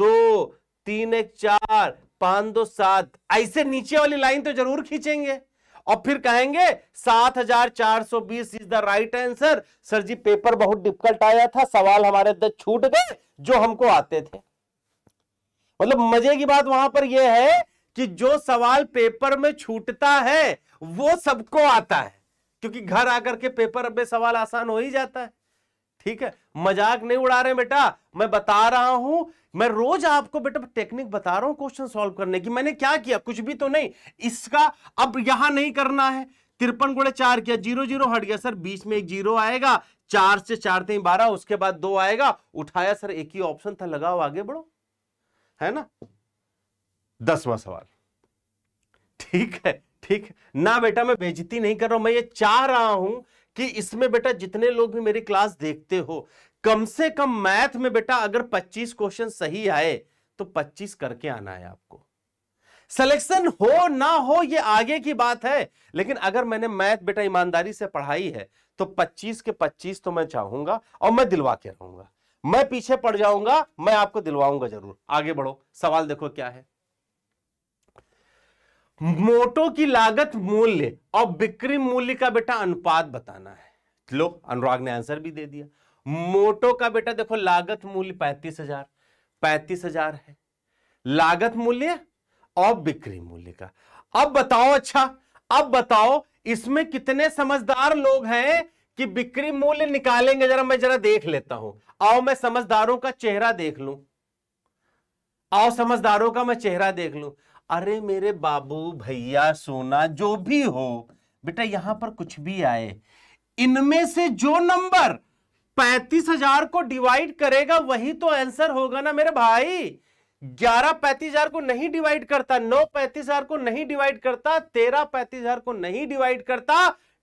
A: दो तीन एक चार पांच दो सात ऐसे नीचे वाली लाइन तो जरूर खींचेंगे और फिर कहेंगे सात हजार चार सौ बीस is the right answer sir ji paper बहुत डिफिकल्ट आया था सवाल हमारे अंदर छूट गए जो हमको आते थे मतलब मजे की बात वहां पर यह है कि जो सवाल पेपर में छूटता है वो सबको आता है क्योंकि घर आकर के पेपर में सवाल आसान हो ही जाता है ठीक है मजाक नहीं उड़ा रहे बेटा मैं बता रहा हूं मैं रोज आपको बेटा टेक्निक बता रहा हूं क्वेश्चन सॉल्व करने की मैंने क्या किया कुछ भी तो नहीं इसका अब यहां नहीं करना है तिरपन गुड़े चार किया जीरो जीरो हट गया सर बीच में एक जीरो आएगा चार से चार तीन बारह उसके बाद दो आएगा उठाया सर एक ही ऑप्शन था लगाओ आगे बढ़ो है ना दसवां सवाल ठीक है ठीक ना बेटा मैं बेजती नहीं कर रहा हूं मैं ये चाह रहा हूं कि इसमें बेटा जितने लोग भी मेरी क्लास देखते हो कम से कम मैथ में बेटा अगर 25 क्वेश्चन सही आए तो 25 करके आना है आपको सिलेक्शन हो ना हो ये आगे की बात है लेकिन अगर मैंने मैथ बेटा ईमानदारी से पढ़ाई है तो 25 के 25 तो मैं चाहूंगा और मैं दिलवा के रहूंगा मैं पीछे पड़ जाऊंगा मैं आपको दिलवाऊंगा जरूर आगे बढ़ो सवाल देखो क्या है मोटो की लागत मूल्य और बिक्री मूल्य का बेटा अनुपात बताना है लो अनुराग ने आंसर भी दे दिया मोटो का बेटा देखो लागत मूल्य पैंतीस हजार पैंतीस हजार है लागत मूल्य और बिक्री मूल्य का अब बताओ अच्छा अब बताओ इसमें कितने समझदार लोग हैं कि बिक्री मूल्य निकालेंगे जरा मैं जरा देख लेता हूं आओ मैं समझदारों का चेहरा देख लू आओ समझदारों का मैं चेहरा देख लू अरे मेरे बाबू भैया सोना जो भी हो बेटा यहां पर कुछ भी आए इनमें से जो नंबर पैंतीस हजार को डिवाइड करेगा वही तो आंसर होगा ना मेरे भाई ग्यारह पैंतीस हजार को नहीं डिवाइड करता नौ पैंतीस हजार को नहीं डिवाइड करता तेरह पैंतीस हजार को नहीं डिवाइड करता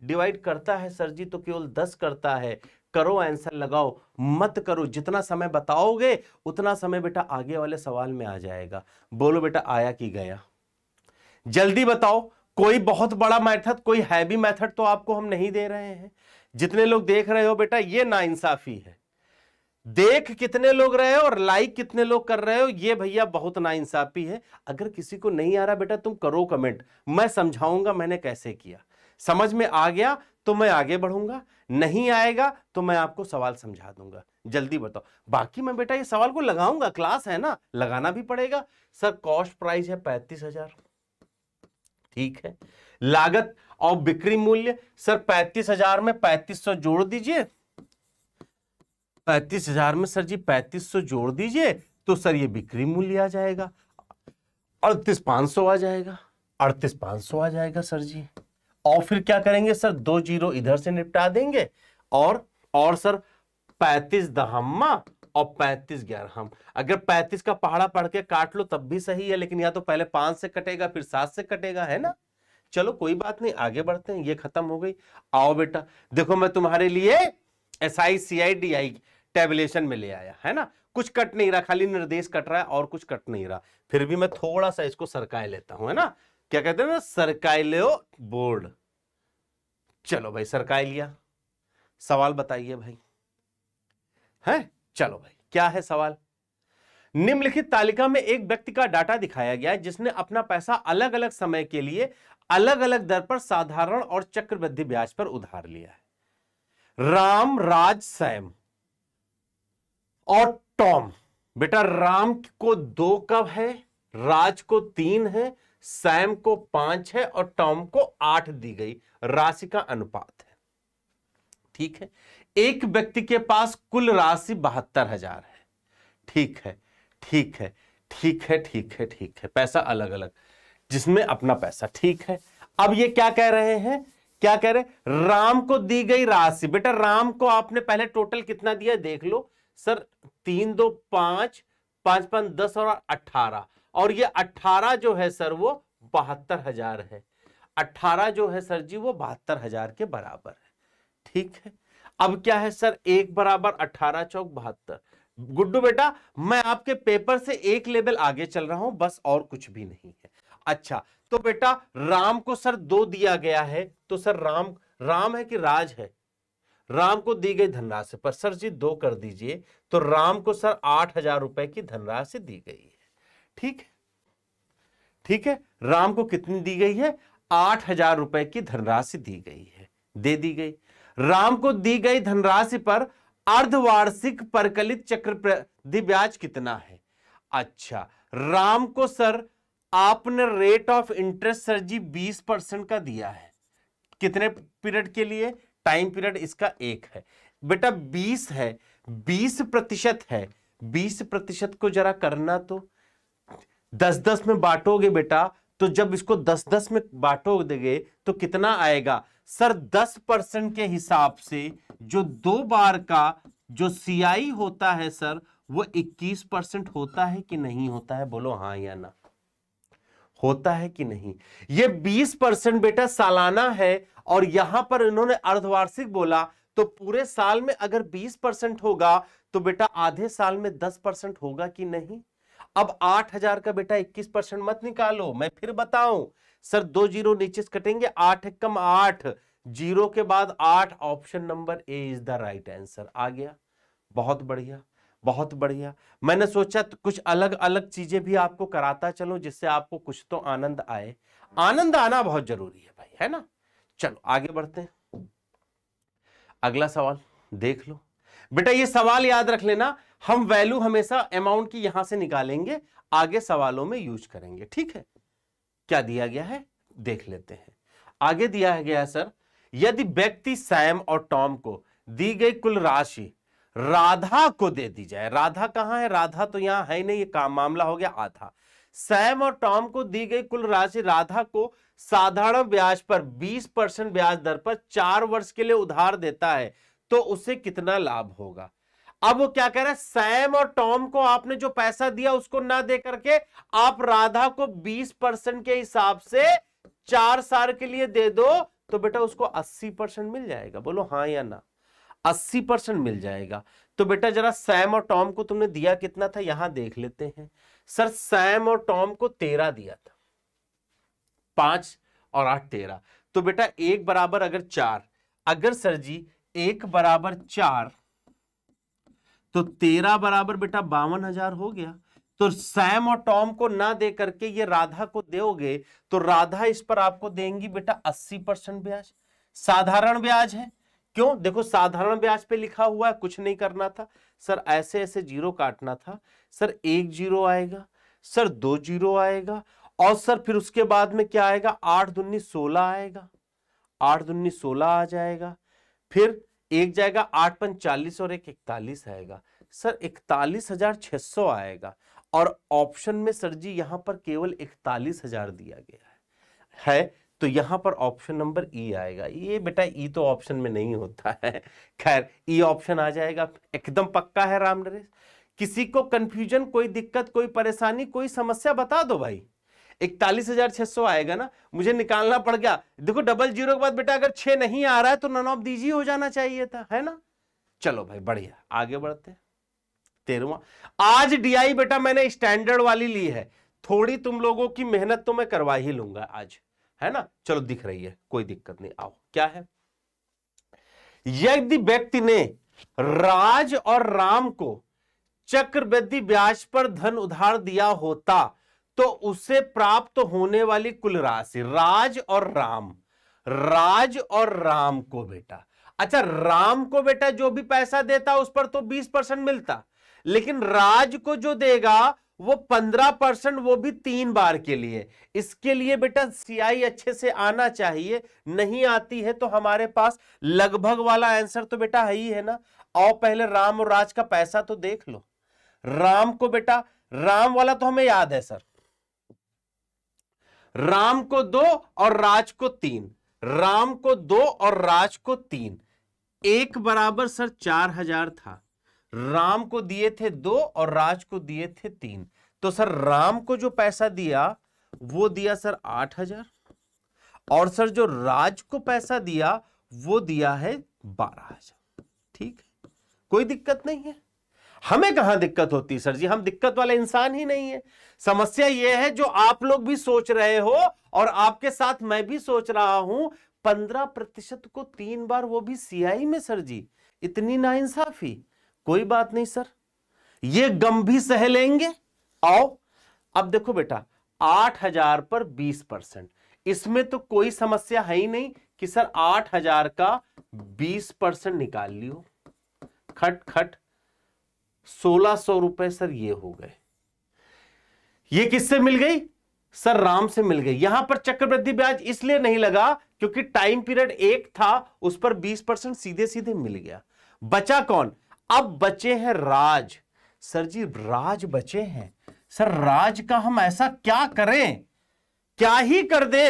A: डिवाइड करता है सर जी तो केवल दस करता है करो आंसर लगाओ मत करो जितना समय बताओगे उतना समय बेटा आगे वाले सवाल में आ जाएगा बोलो बेटा आया कि गया जल्दी बताओ कोई बहुत बड़ा मैथड कोई हैवी मैथड तो आपको हम नहीं दे रहे हैं जितने लोग देख रहे हो बेटा ये नाइंसाफी है देख कितने लोग रहे हो और लाइक कितने लोग कर रहे हो ये भैया बहुत नाइंसाफी है अगर किसी को नहीं आ रहा बेटा तुम करो कमेंट मैं समझाऊंगा मैंने कैसे किया समझ में आ गया तो मैं आगे बढ़ूंगा नहीं आएगा तो मैं आपको सवाल समझा दूंगा जल्दी बताओ बाकी मैं बेटा ये सवाल को लगाऊंगा क्लास है ना लगाना भी पड़ेगा सर कॉस्ट प्राइस है पैंतीस हजार ठीक है लागत और बिक्री मूल्य सर पैंतीस हजार में पैंतीस सौ जोड़ दीजिए पैंतीस हजार में सर जी पैंतीस सौ जोड़ दीजिए तो सर ये बिक्री मूल्य आ जाएगा अड़तीस पांच सौ आ जाएगा अड़तीस पांच सौ आ जाएगा सर जी और फिर क्या करेंगे सर दो जीरो इधर से निपटा देंगे और और सर पैंतीस दहम्मा और पैंतीस ग्यारह अगर पैंतीस का पहाड़ा पढ़ के काट लो तब भी सही है लेकिन या तो पहले पांच से कटेगा फिर सात से कटेगा है ना चलो कोई बात नहीं आगे बढ़ते हैं ये खत्म हो गई आओ बेटा देखो मैं तुम्हारे लिए S I C I D I tabulation में ले आया है ना कुछ कट नहीं रहा खाली निर्देश कट रहा है और कुछ कट नहीं रहा फिर भी मैं थोड़ा सा इसको सरकाए लेता हूं है ना क्या कहते हैं ना सरकाइलियो बोर्ड चलो भाई सरकाइलिया सवाल बताइए भाई है चलो भाई क्या है सवाल निम्नलिखित तालिका में एक व्यक्ति का डाटा दिखाया गया है जिसने अपना पैसा अलग अलग समय के लिए अलग अलग दर पर साधारण और चक्रवृद्धि ब्याज पर उधार लिया है राम राज सैम और टॉम बेटा राम को दो कब है राज को तीन है सैम को पांच है और टॉम को आठ दी गई राशि का अनुपात है ठीक है एक व्यक्ति के पास कुल राशि बहत्तर हजार है ठीक है ठीक है ठीक है ठीक है ठीक है पैसा अलग अलग जिसमें अपना पैसा ठीक है अब ये क्या कह रहे हैं क्या कह रहे राम को दी गई राशि बेटा राम को आपने पहले टोटल कितना दिया देख लो सर तीन दो पांच पांच पांच दस और अठारह और ये अट्ठारह जो है सर वो बहत्तर हजार है अट्ठारह जो है सर जी वो बहत्तर हजार के बराबर है ठीक है अब क्या है सर एक बराबर अट्ठारह चौक बहत्तर गुड्डू बेटा मैं आपके पेपर से एक लेवल आगे चल रहा हूं बस और कुछ भी नहीं है अच्छा तो बेटा राम को सर दो दिया गया है तो सर राम राम है कि राज है राम को दी गई धनराशि पर सर जी दो कर दीजिए तो राम को सर आठ हजार रुपए की धनराशि दी गई है ठीक है ठीक है राम को कितनी दी गई है आठ हजार रुपए की धनराशि दी गई है दे दी गई राम को दी गई धनराशि पर अर्धवार्षिक परकलित चक्रवृद्धि ब्याज कितना है अच्छा राम को सर आपने rate of interest sir ji बीस परसेंट का दिया है कितने पीरियड के लिए टाइम पीरियड इसका एक है बेटा बीस है बीस प्रतिशत है बीस प्रतिशत को जरा करना तो दस दस में बांटोगे बेटा तो जब इसको दस दस में बांटोगे तो कितना आएगा सर दस परसेंट के हिसाब से जो दो बार का जो सीआई होता है सर वो इक्कीस परसेंट होता है कि नहीं होता है बोलो हाँ या ना होता है कि नहीं ये बीस परसेंट बेटा सालाना है और यहां पर इन्होंने अर्धवार्षिक बोला तो पूरे साल में अगर बीस परसेंट होगा तो बेटा आधे साल में दस परसेंट होगा कि नहीं अब आठ हजार का बेटा इक्कीस परसेंट मत निकालो मैं फिर बताऊं सर दो जीरो नीचे कटेंगे आठ एकम आठ जीरो के बाद आठ option number A is the right answer आ गया बहुत बढ़िया बहुत बढ़िया मैंने सोचा तो कुछ अलग अलग चीजें भी आपको कराता चलो जिससे आपको कुछ तो आनंद आए आनंद आना बहुत जरूरी है भाई है ना चलो आगे बढ़ते हैं अगला सवाल देख लो बेटा ये सवाल याद रख लेना हम वैल्यू हमेशा अमाउंट की यहां से निकालेंगे आगे सवालों में यूज करेंगे ठीक है क्या दिया गया है देख लेते हैं आगे दिया गया सर यदि व्यक्ति सैम और टॉम को दी गई कुल राशि राधा को दे दी जाए राधा कहां है राधा तो यहां है नहीं ये काम मामला हो गया आधा सैम और टॉम को दी गई कुल राशि राधा को साधारण ब्याज पर 20 परसेंट ब्याज दर पर चार वर्ष के लिए उधार देता है तो उसे कितना लाभ होगा अब वो क्या कह रहा है सैम और टॉम को आपने जो पैसा दिया उसको ना दे करके आप राधा को 20 परसेंट के हिसाब से चार साल के लिए दे दो तो बेटा उसको 80 परसेंट मिल जाएगा बोलो हाँ या ना 80 परसेंट मिल जाएगा तो बेटा जरा सैम और टॉम को तुमने दिया कितना था यहां देख लेते हैं सर सैम और टॉम को तेरह दिया था पांच और आठ तेरह तो बेटा एक बराबर अगर चार अगर सर जी एक बराबर चार तो तेरह बराबर बेटा बावन हजार हो गया तो सैम और टॉम को ना दे करके ये राधा को दोगे तो राधा इस पर आपको देंगी बेटा अस्सी परसेंट ब्याज साधारण ब्याज है क्यों देखो साधारण ब्याज पे लिखा हुआ है कुछ नहीं करना था सर ऐसे ऐसे जीरो काटना था सर एक जीरो आएगा सर दो जीरो आएगा और सर फिर उसके बाद में क्या आएगा आठ दुन्नी सोलह आएगा आठ दुन्नी सोलह आ जाएगा फिर एक जाएगा आठ पन चालीस और एक इकतालीस आएगा सर इकतालीस हजार छह सौ आएगा और ऑप्शन में सर जी यहां पर केवल इकतालीस हजार दिया गया है है तो यहाँ पर ऑप्शन नंबर ई आएगा ये बेटा ई तो ऑप्शन में नहीं होता है खैर ई ऑप्शन आ जाएगा एकदम पक्का है राम नरेश किसी को कंफ्यूजन कोई दिक्कत कोई परेशानी कोई समस्या बता दो भाई इकतालीस हजार छह सौ आएगा ना मुझे निकालना पड़ गया देखो डबल जीरो के बाद बेटा अगर छह नहीं आ रहा है तो नन ऑफ दीजिए हो जाना चाहिए था है ना चलो भाई बढ़िया आगे बढ़ते तेरवा आज डीआई बेटा मैंने स्टैंडर्ड वाली ली है थोड़ी तुम लोगों की मेहनत तो मैं करवा ही लूंगा आज है ना चलो दिख रही है कोई दिक्कत नहीं आओ क्या है यदि व्यक्ति ने राज और राम को चक्रवृद्धि ब्याज पर धन उधार दिया होता तो उससे प्राप्त होने वाली कुल राशि राज और राम राज और राम को बेटा अच्छा राम को बेटा जो भी पैसा देता उस पर तो 20 परसेंट मिलता लेकिन राज को जो देगा वो 15 परसेंट वो भी तीन बार के लिए इसके लिए बेटा सीआई अच्छे से आना चाहिए नहीं आती है तो हमारे पास लगभग वाला आंसर तो बेटा है ही है ना आओ पहले राम और राज का पैसा तो देख लो राम को बेटा राम वाला तो हमें याद है सर राम को दो और राज को तीन राम को दो और राज को तीन एक बराबर सर चार हजार था राम को दिए थे दो और राज को दिए थे तीन तो सर राम को जो पैसा दिया वो दिया सर आठ हजार और सर जो राज को पैसा दिया वो दिया है बारह हजार ठीक है कोई दिक्कत नहीं है हमें कहां दिक्कत होती सर जी हम दिक्कत वाले इंसान ही नहीं है समस्या यह है जो आप लोग भी सोच रहे हो और आपके साथ मैं भी सोच रहा हूं पंद्रह प्रतिशत को तीन बार वो भी सीआई में सर जी इतनी नाइंसाफी कोई बात नहीं सर ये गम भी सह लेंगे आओ अब देखो बेटा आठ हजार पर बीस परसेंट इसमें तो कोई समस्या है ही नहीं कि सर आठ हजार का बीस परसेंट निकाल लियो खट खट सोलह सौ रुपए सर ये हो गए ये किससे मिल गई सर राम से मिल गई यहां पर चक्रवृद्धि ब्याज इसलिए नहीं लगा क्योंकि टाइम पीरियड एक था उस पर बीस परसेंट सीधे सीधे मिल गया बचा कौन अब बचे हैं राज सर जी राज बचे हैं सर राज का हम ऐसा क्या करें क्या ही कर दे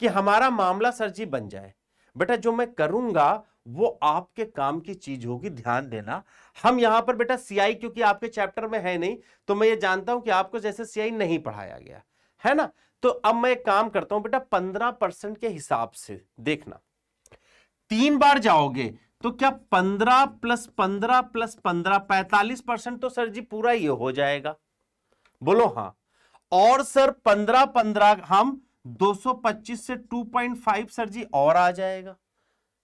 A: कि हमारा मामला सर जी बन जाए बेटा जो मैं करूंगा वो आपके काम की चीज होगी ध्यान देना हम यहां पर बेटा सीआई क्योंकि आपके चैप्टर में है नहीं तो मैं ये जानता हूं कि आपको जैसे सीआई नहीं पढ़ाया गया है ना तो अब मैं एक काम करता हूं बेटा पंद्रह परसेंट के हिसाब से देखना तीन बार जाओगे तो क्या पंद्रह प्लस पंद्रह प्लस पंद्रह पैंतालीस परसेंट तो सर जी पूरा ये हो जाएगा बोलो हाँ और सर पंद्रह पंद्रह हम पच्चीस से फाइव सर जी और आ जाएगा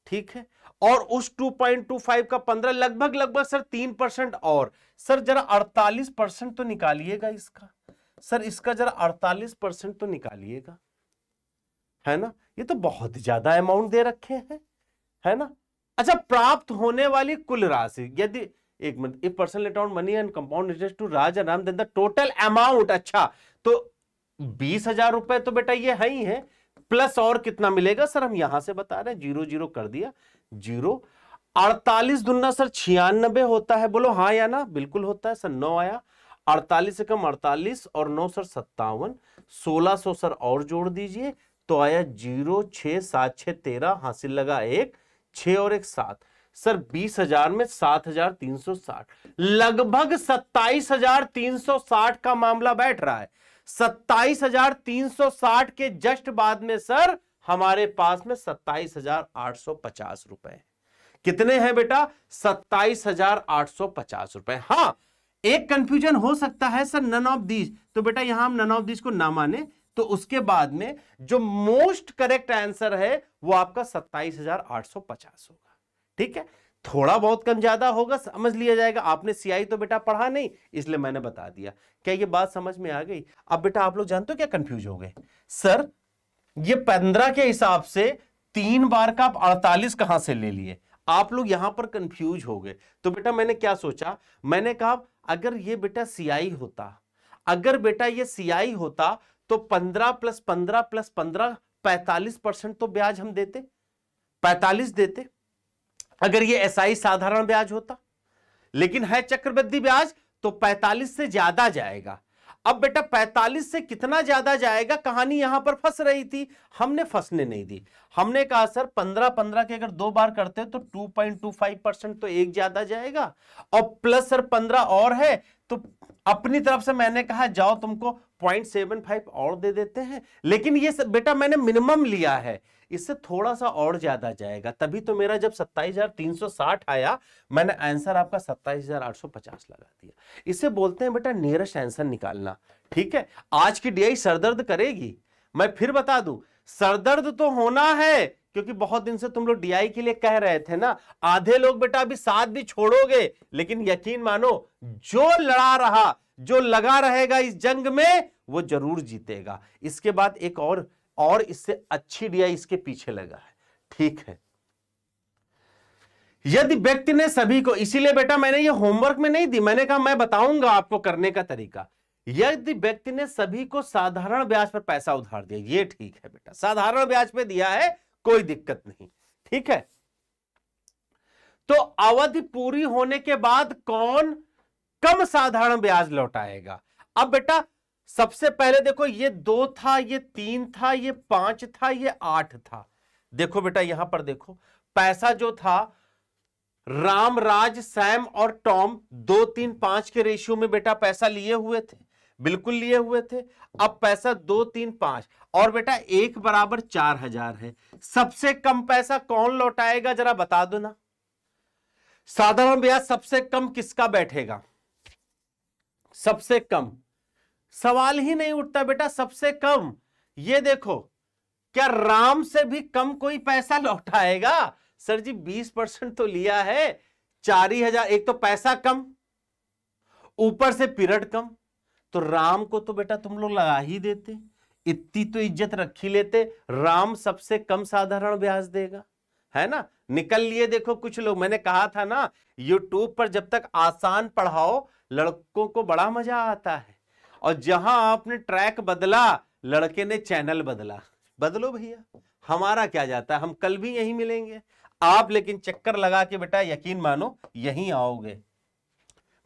A: ठीक है और उस 2.25 का 15 लगभग लगभग सर तीन परसेंट और सर जरा 48 परसेंट तो निकालिएगा इसका सर इसका जरा 48 परसेंट तो निकालिएगा है ना ये तो बहुत ज्यादा अमाउंट दे रखे हैं है ना अच्छा प्राप्त होने वाली कुल राशि यदि एक minute if let account money and compound interest to Raj Ram then the total amount अच्छा तो बीस हजार रुपए तो बेटा ये है ही है प्लस और कितना मिलेगा सर हम यहां से बता रहे हैं जीरो जीरो कर दिया जीरो अड़तालीस दुना सर छियानबे होता है बोलो हाँ या ना बिल्कुल होता है सर नौ आया अड़तालीस से कम अड़तालीस और नौ सर सत्तावन सोलह सो सर और जोड़ दीजिए तो आया जीरो छ सात छ तेरह हासिल लगा एक छ और एक सात सर बीस हजार में सात हजार तीन सौ साठ लगभग सत्ताईस हजार तीन सौ साठ का मामला बैठ रहा है सत्ताईस हजार तीन सौ साठ के जस्ट बाद में सर हमारे पास में सत्ताईस हजार आठ सौ पचास रुपए कितने हैं बेटा सत्ताईस हजार आठ सौ पचास रुपए हाँ एक कंफ्यूजन हो सकता है सर नन ऑफ दीज तो बेटा यहां हम नन ऑफ दीज को ना माने तो उसके बाद में जो मोस्ट करेक्ट आंसर है वो आपका सत्ताईस हजार आठ सौ पचास होगा ठीक है थोड़ा बहुत कम ज्यादा होगा समझ लिया जाएगा आपने सीआई तो बेटा पढ़ा नहीं इसलिए मैंने बता दिया क्या ये बात समझ में आ गई अब बेटा आप लोग जानते हो क्या कंफ्यूज हो गए सर ये पंद्रह के हिसाब से तीन बार का आप अड़तालीस कहां से ले लिए आप लोग यहां पर कंफ्यूज हो गए तो बेटा मैंने क्या सोचा मैंने कहा अगर ये बेटा सीआई होता अगर बेटा ये सीआई होता तो पंद्रह प्लस पंद्रह प्लस पंद्रह पैतालीस परसेंट तो ब्याज हम देते पैतालीस देते अगर ये एसआई साधारण ब्याज होता लेकिन है चक्रवृद्धि ब्याज तो पैतालीस से ज्यादा जाएगा अब बेटा 45 से कितना ज्यादा जाएगा कहानी यहां पर फंस रही थी हमने फंसने नहीं दी हमने कहा सर 15 15 के अगर दो बार करते हैं तो 2.25 परसेंट तो एक ज्यादा जाएगा और प्लस सर 15 और है तो अपनी तरफ से मैंने कहा जाओ तुमको पॉइंट सेवन फाइव और दे देते हैं लेकिन ये बेटा मैंने मिनिमम लिया है इससे थोड़ा सा और ज्यादा जाएगा तभी तो मेरा जब 27,360 आया मैंने आंसर आपका 27,850 लगा दिया इसे बोलते हैं बेटा नियरेस्ट आंसर निकालना ठीक है आज की डीआई सरदर्द करेगी मैं फिर बता दू सरदर्द तो होना है क्योंकि बहुत दिन से तुम लोग डीआई के लिए कह रहे थे ना आधे लोग बेटा अभी साथ भी छोड़ोगे लेकिन यकीन मानो जो लड़ा रहा जो लगा रहेगा इस जंग में वो जरूर जीतेगा इसके बाद एक और और इससे अच्छी डीआई इसके पीछे लगा है ठीक है यदि व्यक्ति ने सभी को इसीलिए बेटा मैंने ये होमवर्क में नहीं दी मैंने कहा मैं बताऊंगा आपको करने का तरीका यदि व्यक्ति ने सभी को साधारण ब्याज पर पैसा उधार दिया ये ठीक है बेटा साधारण ब्याज पे दिया है कोई दिक्कत नहीं ठीक है तो अवधि पूरी होने के बाद कौन कम साधारण ब्याज लौटाएगा अब बेटा सबसे पहले देखो ये दो था ये तीन था ये पांच था ये आठ था देखो बेटा यहां पर देखो पैसा जो था राम राज सैम और टॉम दो तीन पांच के रेशियो में बेटा पैसा लिए हुए थे बिल्कुल लिए हुए थे अब पैसा दो तीन पांच और बेटा एक बराबर चार हजार है सबसे कम पैसा कौन लौटाएगा जरा बता दो ना साधारण ब्याज सबसे कम किसका बैठेगा सबसे कम सवाल ही नहीं उठता बेटा सबसे कम ये देखो क्या राम से भी कम कोई पैसा लौटाएगा सर जी बीस परसेंट तो लिया है चार ही हजार एक तो पैसा कम ऊपर से पीरियड कम तो राम को तो बेटा तुम लोग लगा ही देते इतनी तो इज्जत रखी लेते राम सबसे कम साधारण ब्याज देगा है ना निकल लिए देखो कुछ लोग मैंने कहा था ना यूट्यूब पर जब तक आसान पढ़ाओ लड़कों को बड़ा मजा आता है और जहां आपने ट्रैक बदला लड़के ने चैनल बदला बदलो भैया हमारा क्या जाता है हम कल भी यही मिलेंगे आप लेकिन चक्कर लगा के बेटा यकीन मानो यहीं आओगे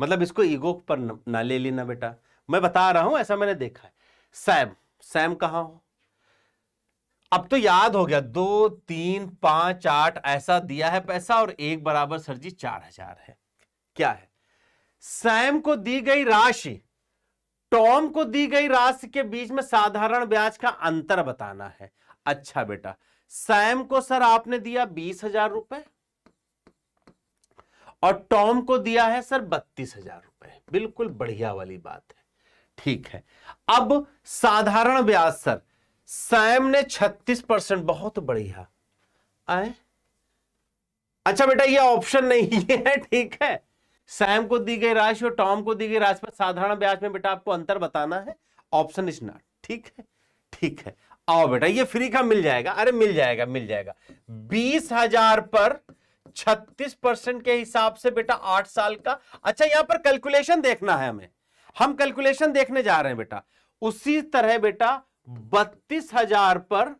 A: मतलब इसको ईगो पर ना ले लेना बेटा मैं बता रहा हूं ऐसा मैंने देखा है सैम सैम कहा हो अब तो याद हो गया दो तीन पांच आठ ऐसा दिया है पैसा और एक बराबर सर जी चार हजार है क्या है सैम को दी गई राशि टॉम को दी गई राशि के बीच में साधारण ब्याज का अंतर बताना है अच्छा बेटा सैम को सर आपने दिया बीस हजार रुपए और टॉम को दिया है सर बत्तीस हजार रुपए बिल्कुल बढ़िया वाली बात है ठीक है अब साधारण ब्याज सर सैम ने 36 परसेंट बहुत बढ़िया आए अच्छा बेटा ये ऑप्शन नहीं (laughs) है ठीक है सैम को दी गई राशि और टॉम को दी गई राशि पर साधारण ब्याज में बेटा आपको अंतर बताना है ऑप्शन इज नॉट ठीक है ठीक है आओ बेटा ये फ्री का मिल जाएगा अरे मिल जाएगा मिल जाएगा बीस हजार पर छत्तीस परसेंट के हिसाब से बेटा आठ साल का अच्छा यहां पर कैलकुलेशन देखना है हमें हम कैलकुलेशन देखने जा रहे हैं बेटा उसी तरह बेटा बत्तीस हजार पर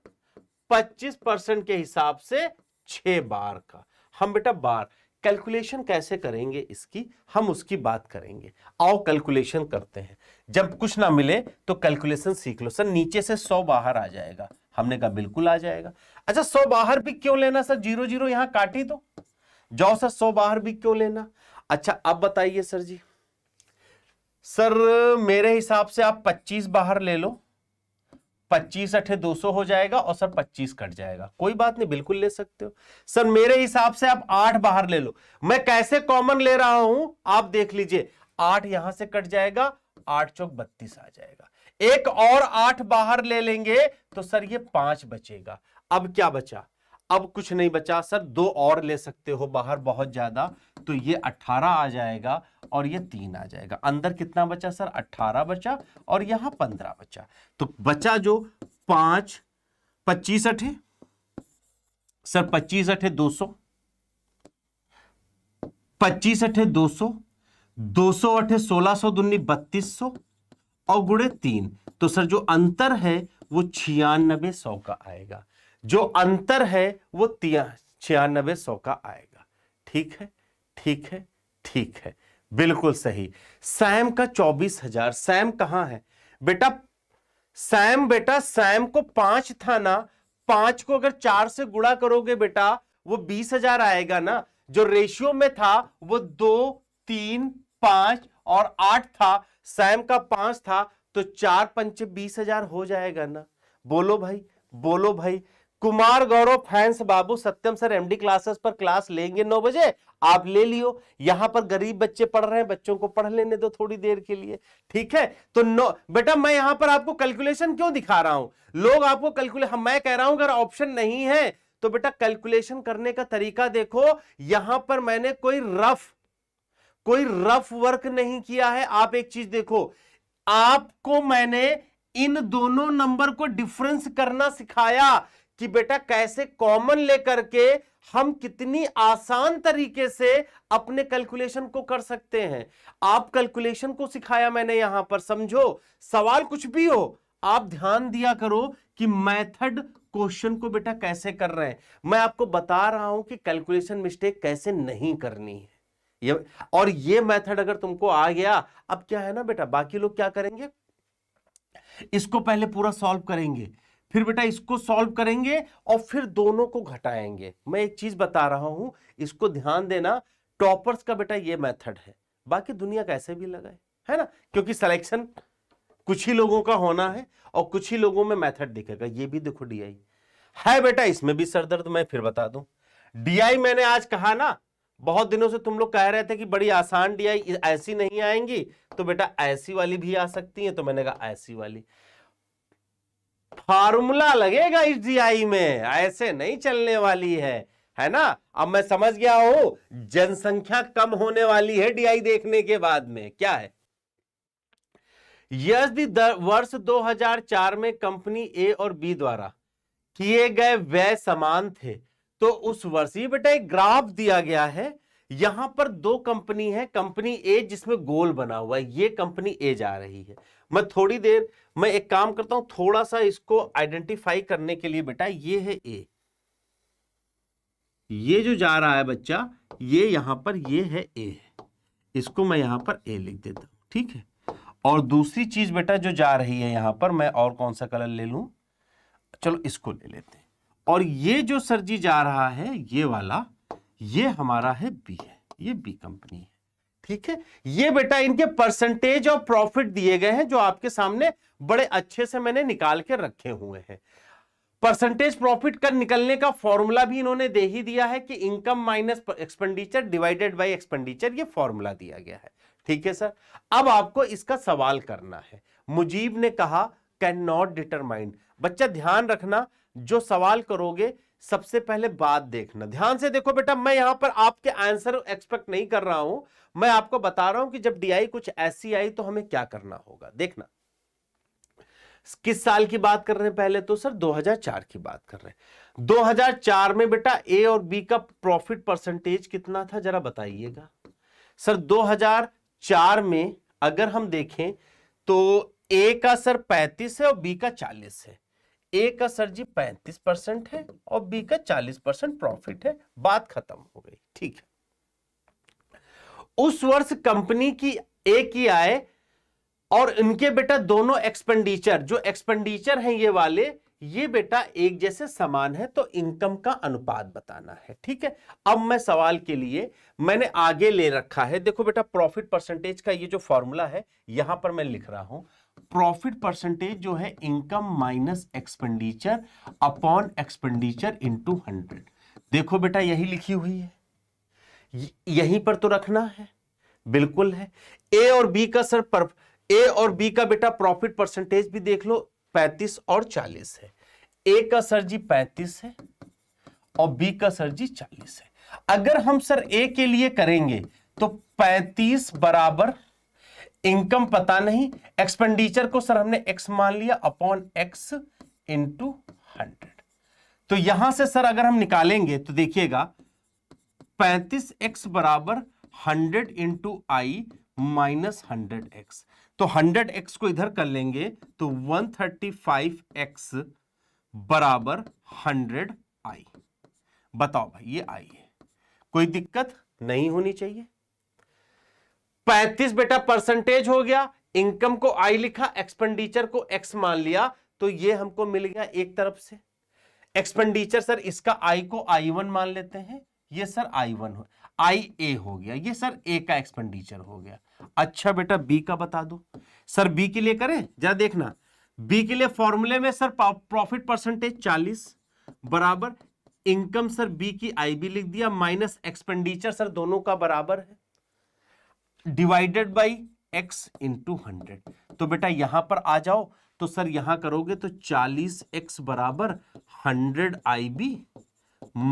A: पच्चीस परसेंट के हिसाब से छ बार का हम बेटा बार कैलकुलेशन कैसे करेंगे इसकी हम उसकी बात करेंगे आओ कैलकुलेशन करते हैं जब कुछ ना मिले तो कैलकुलेशन सीख लो सर नीचे से सौ बाहर आ जाएगा हमने कहा बिल्कुल आ जाएगा अच्छा सौ बाहर भी क्यों लेना सर जीरो जीरो यहां काटी दो तो। जाओ सर सौ बाहर भी क्यों लेना अच्छा अब बताइए सर जी सर मेरे हिसाब से आप 25 बाहर ले लो 25 अठे 200 हो जाएगा और सर 25 कट जाएगा कोई बात नहीं बिल्कुल ले सकते हो सर मेरे हिसाब से आप आठ बाहर ले लो मैं कैसे कॉमन ले रहा हूं आप देख लीजिए आठ यहां से कट जाएगा आठ चौक बत्तीस आ जाएगा एक और आठ बाहर ले लेंगे तो सर ये पांच बचेगा अब क्या बचा अब कुछ नहीं बचा सर दो और ले सकते हो बाहर बहुत ज़्यादा तो ये अट्ठारह आ जाएगा और ये तीन आ जाएगा अंदर कितना बचा सर अट्ठारह बचा और यहां पंद्रह बचा तो बचा जो पांच पच्चीस अठे सर पच्चीस अठे दो सौ पच्चीस अठे दो सौ दो सौ अठे सोलह सौ दुन्नी बत्तीस सौ और गुड़े तीन तो सर जो अंतर है वो छियानबे सौ का आएगा जो अंतर है वो छियानबे सौ का आएगा ठीक है ठीक है ठीक है बिल्कुल सही सैम का चौबीस हजार सैम कहां है बेटा सैम बेटा सैम को पांच था ना पांच को अगर चार से गुणा करोगे बेटा वो बीस हजार आएगा ना जो रेशियो में था वो दो तीन पांच और आठ था सैम का पांच था तो चार पंच बीस हजार हो जाएगा ना बोलो भाई बोलो भाई कुमार गौरव फैंस बाबू सत्यम सर एमडी क्लासेस पर क्लास लेंगे नौ बजे आप ले लियो यहां पर गरीब बच्चे पढ़ रहे हैं बच्चों को पढ़ लेने दो थोड़ी देर के लिए ठीक है तो नो बेटा मैं यहां पर आपको कैलकुलेशन क्यों दिखा रहा हूं लोग आपको कैलकुले मैं कह रहा हूं अगर ऑप्शन नहीं है तो बेटा कैलकुलेशन करने का तरीका देखो यहां पर मैंने कोई रफ कोई रफ वर्क नहीं किया है आप एक चीज देखो आपको मैंने इन दोनों नंबर को डिफरेंस करना सिखाया कि बेटा कैसे कॉमन लेकर के हम कितनी आसान तरीके से अपने कैलकुलेशन को कर सकते हैं आप कैलकुलेशन को सिखाया मैंने यहां पर समझो सवाल कुछ भी हो आप ध्यान दिया करो कि मेथड क्वेश्चन को बेटा कैसे कर रहे हैं मैं आपको बता रहा हूं कि कैलकुलेशन मिस्टेक कैसे नहीं करनी है ये और ये मेथड अगर तुमको आ गया अब क्या है ना बेटा बाकी लोग क्या करेंगे इसको पहले पूरा सॉल्व करेंगे फिर बेटा इसको सॉल्व करेंगे और फिर दोनों को घटाएंगे मैं एक चीज बता रहा हूं इसको ध्यान देना टॉपर्स का बेटा ये मेथड है बाकी दुनिया कैसे भी लगाए है ना क्योंकि सिलेक्शन कुछ ही लोगों का होना है और कुछ ही लोगों में मेथड दिखेगा ये भी देखो डीआई है बेटा इसमें भी सरदर्द मैं फिर बता दू डीआई मैंने आज कहा ना बहुत दिनों से तुम लोग कह रहे थे कि बड़ी आसान डीआई ऐसी नहीं आएंगी तो बेटा ऐसी वाली भी आ सकती है तो मैंने कहा ऐसी वाली फार्मूला लगेगा इस जीआई में ऐसे नहीं चलने वाली है है ना अब मैं समझ गया हूं जनसंख्या कम होने वाली है डीआई देखने के बाद में क्या है दी वर्ष 2004 में कंपनी ए और बी द्वारा किए गए व्यय समान थे तो उस वर्ष ये बेटा एक ग्राफ दिया गया है यहां पर दो कंपनी है कंपनी ए जिसमें गोल बना हुआ है ये कंपनी ए जा रही है मैं थोड़ी देर मैं एक काम करता हूं थोड़ा सा इसको आइडेंटिफाई करने के लिए बेटा ये है ए ये जो जा रहा है बच्चा ये यहां पर ये है ए इसको मैं यहां पर ए लिख देता हूं ठीक है और दूसरी चीज बेटा जो जा रही है यहां पर मैं और कौन सा कलर ले लू चलो इसको ले लेते हैं और ये जो सर जी जा रहा है ये वाला ये हमारा है बी है ये बी कंपनी है ठीक है ये बेटा इनके परसेंटेज ऑफ प्रॉफिट दिए गए हैं जो आपके सामने बड़े अच्छे से मैंने निकाल के रखे हुए हैं परसेंटेज प्रॉफिट का निकलने का फॉर्मूला भी इन्होंने दे ही दिया है कि income minus expenditure divided by expenditure ये फॉर्मूला दिया गया है ठीक है सर अब आपको इसका सवाल करना है मुजीब ने कहा कैन नॉट डिटरमाइंड बच्चा ध्यान रखना जो सवाल करोगे सबसे पहले बात देखना ध्यान से देखो बेटा मैं यहां पर आपके आंसर एक्सपेक्ट नहीं कर रहा हूं मैं आपको बता रहा हूं कि जब डीआई कुछ ऐसी आई तो हमें क्या करना होगा देखना किस साल की बात कर रहे हैं पहले तो सर 2004 की बात कर रहे हैं 2004 में बेटा ए और बी का प्रॉफिट परसेंटेज कितना था जरा बताइएगा सर 2004 में अगर हम देखें तो ए का सर 35 है और बी का 40 है ए का सर जी पैंतीस परसेंट है और बी का चालीस परसेंट प्रॉफिट है बात खत्म हो गई ठीक है उस वर्ष कंपनी की ए की आय और इनके बेटा दोनों एक्सपेंडिचर जो एक्सपेंडिचर हैं ये वाले ये बेटा एक जैसे समान है तो इनकम का अनुपात बताना है ठीक है अब मैं सवाल के लिए मैंने आगे ले रखा है देखो बेटा प्रॉफिट परसेंटेज का ये जो फॉर्मूला है यहां पर मैं लिख रहा हूं प्रॉफिट परसेंटेज जो है income minus expenditure upon expenditure into hundred देखो बेटा यही लिखी हुई है यहीं पर तो रखना है बिल्कुल है ए और बी का सर पर ए और बी का बेटा प्रॉफिट परसेंटेज भी देख लो पैंतीस और चालीस है ए का सर जी पैंतीस है और बी का सर जी चालीस है अगर हम सर ए के लिए करेंगे तो पैंतीस बराबर इनकम पता नहीं एक्सपेंडिचर को सर हमने एक्स मान लिया अपॉन एक्स इंटू हंड्रेड तो यहां से सर अगर हम निकालेंगे तो देखिएगा पैंतीस एक्स बराबर hundred into I minus hundred X तो हंड्रेड एक्स को इधर कर लेंगे तो वन थर्टी फाइव एक्स बराबर हंड्रेड आई बताओ भाई ये आई है कोई दिक्कत नहीं होनी चाहिए पैंतीस बेटा परसेंटेज हो गया इनकम को आई लिखा एक्सपेंडिचर को एक्स मान लिया तो ये हमको मिल गया एक तरफ से एक्सपेंडिचर सर इसका आई को आई वन मान लेते हैं ये सर आई वन हो आई ए हो गया ये सर ए का एक्सपेंडिचर हो गया अच्छा बेटा बी का बता दो सर बी के लिए करें जरा देखना बी के लिए फॉर्मूले में सर प्रॉफिट परसेंटेज चालीस बराबर इनकम सर बी की आई बी लिख दिया माइनस एक्सपेंडिचर सर दोनों का बराबर है divided by X into hundred तो बेटा यहां पर आ जाओ तो सर यहां करोगे तो चालीस एक्स बराबर hundred I B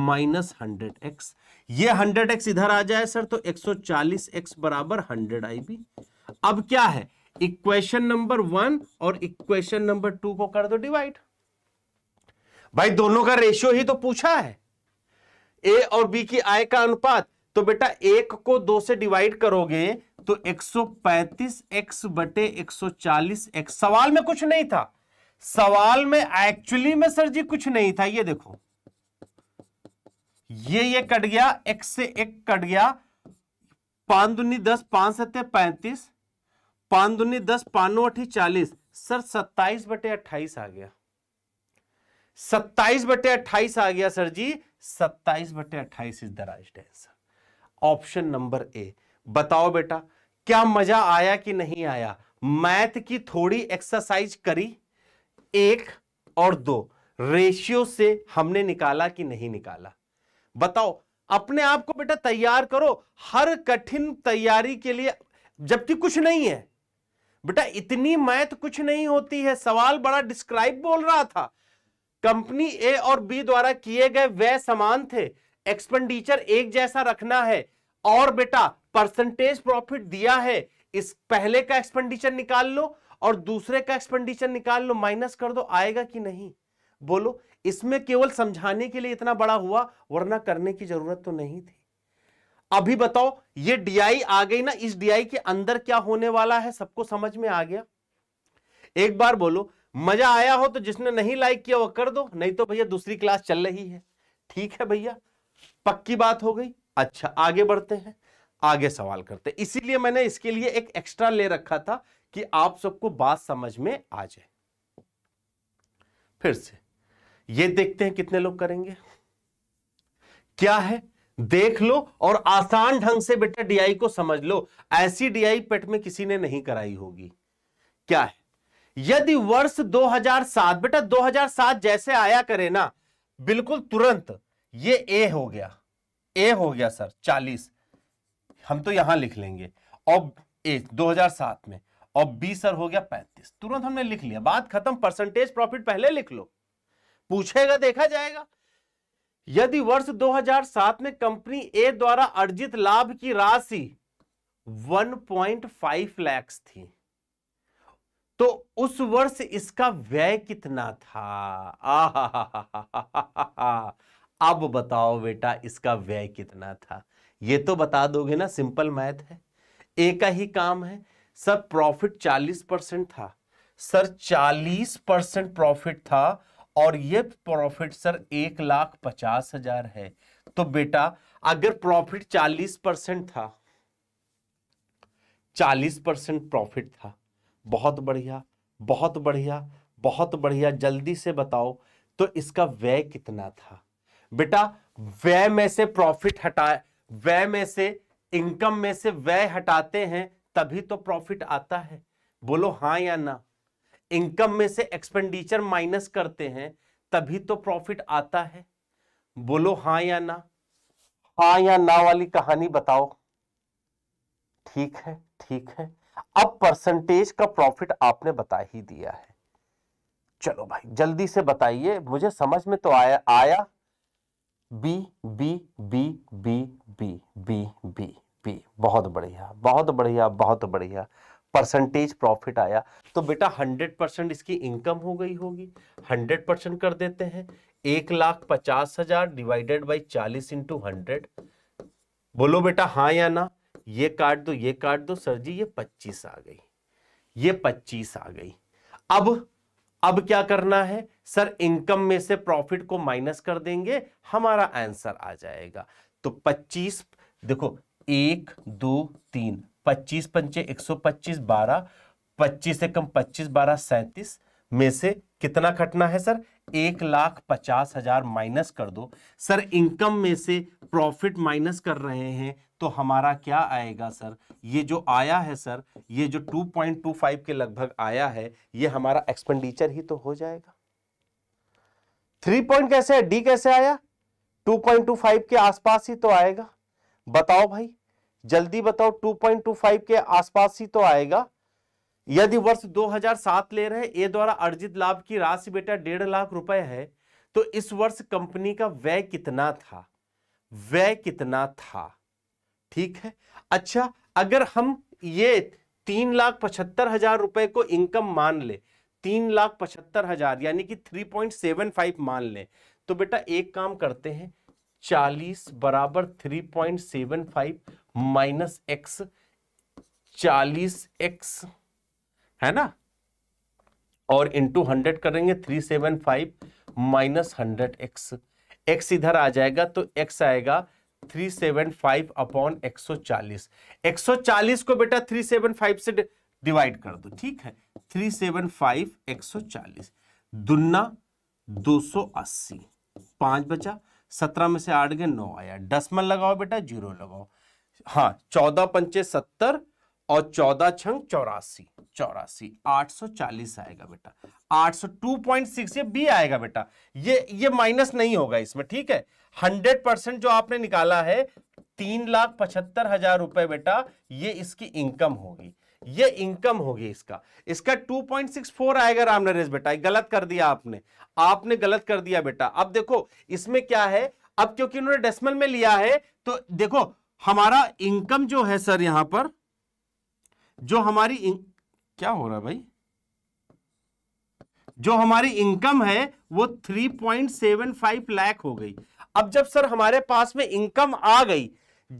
A: minus hundred X ये हंड्रेड एक्स इधर आ जाए सर तो एक सौ चालीस एक्स बराबर हंड्रेड आई बी अब क्या है इक्वेशन नंबर वन और इक्वेशन नंबर टू को कर दो डिवाइड
B: भाई दोनों का रेशियो
A: ही तो पूछा है ए और बी की आय का अनुपात तो बेटा एक को दो से डिवाइड करोगे तो पैंतीस एक्स बटे चालीस एक्स सवाल में कुछ नहीं था सवाल में एक्चुअली में सर जी कुछ नहीं था ये देखो ये ये कट गया एक्स से एक कट गया पांच दुनी दस पांच सत्य पैंतीस पान दुनी दस पानो अठी चालीस सर सत्ताईस बटे अट्ठाईस आ गया सत्ताईस बटे अट्ठाईस आ गया सर जी सत्ताईस बटे अट्ठाईस is the right answer option number A बताओ बेटा क्या मजा आया कि नहीं आया मैथ की थोड़ी एक्सरसाइज करी एक और दो रेशियो से हमने निकाला कि नहीं निकाला बताओ अपने आप को बेटा तैयार करो हर कठिन तैयारी के लिए जबकि कुछ नहीं है बेटा इतनी मैथ कुछ नहीं होती है सवाल बड़ा डिस्क्राइब बोल रहा था कंपनी ए और बी द्वारा किए गए वे समान थे एक्सपेंडिचर एक जैसा रखना है और बेटा परसेंटेज प्रॉफिट दिया है इस पहले का एक्सपेंडिचर निकाल लो और दूसरे का एक्सपेंडिचर निकाल लो माइनस कर दो आएगा कि नहीं बोलो इसमें केवल समझाने के लिए इतना बड़ा हुआ वरना करने की जरूरत तो नहीं थी अभी बताओ ये डीआई आ गई ना इस डीआई के अंदर क्या होने वाला है सबको समझ में आ गया एक बार बोलो मजा आया हो तो जिसने नहीं लाइक किया वो कर दो नहीं तो भैया दूसरी क्लास चल रही है ठीक है भैया पक्की बात हो गई अच्छा आगे बढ़ते हैं आगे सवाल करते हैं इसीलिए मैंने इसके लिए एक एक्स्ट्रा ले रखा था कि आप सबको बात समझ में आ जाए फिर से ये देखते हैं कितने लोग करेंगे क्या है देख लो और आसान ढंग से बेटा डीआई को समझ लो ऐसी डीआई पेट में किसी ने नहीं कराई होगी क्या है यदि वर्ष 2007 बेटा 2007 जैसे आया करे ना बिल्कुल तुरंत ये ए हो गया ए हो गया सर चालीस हम तो यहां लिख लेंगे और ए 2007 में और बी सर हो गया पैंतीस तुरंत हमने लिख लिया बात खत्म परसेंटेज प्रॉफिट पहले लिख लो पूछेगा देखा जाएगा यदि वर्ष 2007 में कंपनी ए द्वारा अर्जित लाभ की राशि 1.5 लाख थी तो उस वर्ष इसका व्यय कितना था आहा अब बताओ बेटा इसका व्यय कितना था ये तो बता दोगे ना सिंपल मैथ है ए का ही काम है सर प्रॉफिट 40 परसेंट था सर 40 परसेंट प्रॉफिट था और ये प्रॉफिट सर एक लाख पचास हजार है तो बेटा अगर प्रॉफिट 40 परसेंट था 40 परसेंट प्रॉफिट था बहुत बढ़िया बहुत बढ़िया बहुत बढ़िया जल्दी से बताओ तो इसका व्यय कितना था बेटा व्यय में से प्रॉफिट हटा व्यय में से इनकम में से व्यय हटाते हैं तभी तो प्रॉफिट आता है बोलो हाँ या ना इनकम में से एक्सपेंडिचर माइनस करते हैं तभी तो प्रॉफिट आता है बोलो हाँ या ना हाँ या ना वाली कहानी बताओ ठीक है ठीक है अब परसेंटेज का प्रॉफिट आपने बता ही दिया है चलो भाई जल्दी से बताइए मुझे समझ में तो आया आया B B B B B B B B बहुत बढ़िया बहुत बढ़िया बहुत बढ़िया परसेंटेज प्रॉफिट आया तो बेटा 100 परसेंट इसकी इनकम हो गई होगी 100 परसेंट कर देते हैं एक लाख पचास हजार डिवाइडेड बाई चालीस इंटू हंड्रेड बोलो बेटा हाँ या ना ये काट दो ये काट दो सर जी ये पच्चीस आ गई ये पच्चीस आ गई अब अब क्या करना है सर इनकम में से प्रॉफिट को माइनस कर देंगे हमारा आंसर आ जाएगा तो 25 देखो एक दो तीन पच्चीस पंचे एक सौ पच्चीस बारह पच्चीस से कम पच्चीस बारह सैंतीस में से कितना खटना है सर एक लाख पचास हजार माइनस कर दो सर इनकम में से प्रॉफिट माइनस कर रहे हैं तो हमारा क्या आएगा सर ये जो आया है सर ये जो 2.25 के लगभग आया है ये हमारा एक्सपेंडिचर ही तो हो जाएगा थ्री पॉइंट कैसे है डी कैसे आया 2.25 के आसपास ही तो आएगा बताओ भाई जल्दी बताओ 2.25 के आसपास ही तो आएगा यदि वर्ष 2007 ले रहे ए द्वारा अर्जित लाभ की राशि बेटा डेढ़ लाख रुपए है तो इस वर्ष कंपनी का व्यय कितना था व्यय कितना था ठीक है अच्छा अगर हम ये तीन लाख पचहत्तर हजार रुपए को इनकम मान ले तीन लाख पचहत्तर हजार यानी कि थ्री पॉइंट सेवन फाइव मान ले तो बेटा एक काम करते हैं चालीस बराबर three point seven five minus X चालीस एक्स है ना और इंटू हंड्रेड करेंगे three seven five minus hundred X X इधर आ जाएगा तो एक्स आएगा थ्री सेवन फाइव अपॉन एक सौ चालीस एक सौ चालीस को बेटा थ्री सेवन फाइव से डिवाइड कर दो ठीक है थ्री सेवन फाइव एक सौ चालीस दुन्ना दो सौ अस्सी पांच बचा सत्रह में से आठ गए नौ आया दस मन लगाओ बेटा जीरो लगाओ हाँ चौदह पंचे सत्तर और चौदह छंग चौरासी चौरासी आठ सौ चालीस आएगा बेटा आठ सौ टू पॉइंट सिक्स ये बी आएगा बेटा ये ये माइनस नहीं होगा इसमें ठीक है हंड्रेड परसेंट जो आपने निकाला है तीन लाख पचहत्तर हजार रुपए बेटा ये इसकी इनकम होगी ये इनकम होगी इसका इसका 2.64 आएगा राम नरेश बेटा गलत कर दिया आपने आपने गलत कर दिया बेटा अब देखो इसमें क्या है अब क्योंकि उन्होंने डेसिमल में लिया है तो देखो हमारा इनकम जो है सर यहां पर जो हमारी इन... क्या हो रहा है भाई जो हमारी इनकम है वो 3.75 लाख हो गई अब जब सर हमारे पास में इनकम आ गई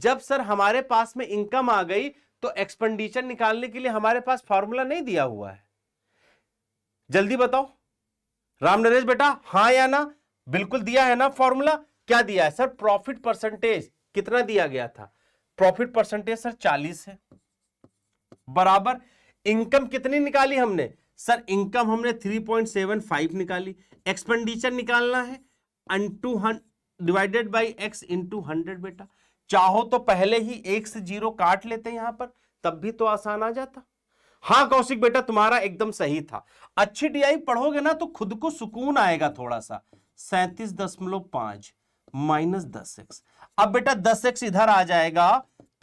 A: जब सर हमारे पास में इनकम आ गई तो एक्सपेंडिचर निकालने के लिए हमारे पास फॉर्मूला नहीं दिया हुआ है जल्दी बताओ राम नरेश बेटा हाँ या ना बिल्कुल दिया है ना फॉर्मूला क्या दिया है सर प्रॉफिट परसेंटेज कितना दिया गया था प्रॉफिट परसेंटेज सर चालीस है बराबर इनकम कितनी निकाली हमने सर इनकम हमने 3.75 निकाली एक्सपेंडिचर निकालना है into divided by X into hundred बेटा चाहो तो पहले ही एक से जीरो काट लेते यहां पर तब भी तो आसान आ जाता हाँ कौशिक बेटा तुम्हारा एकदम सही था अच्छी डीआई पढ़ोगे ना तो खुद को सुकून आएगा थोड़ा सा सैंतीस दशमलव पांच माइनस दस एक्स अब बेटा दस एक्स इधर आ जाएगा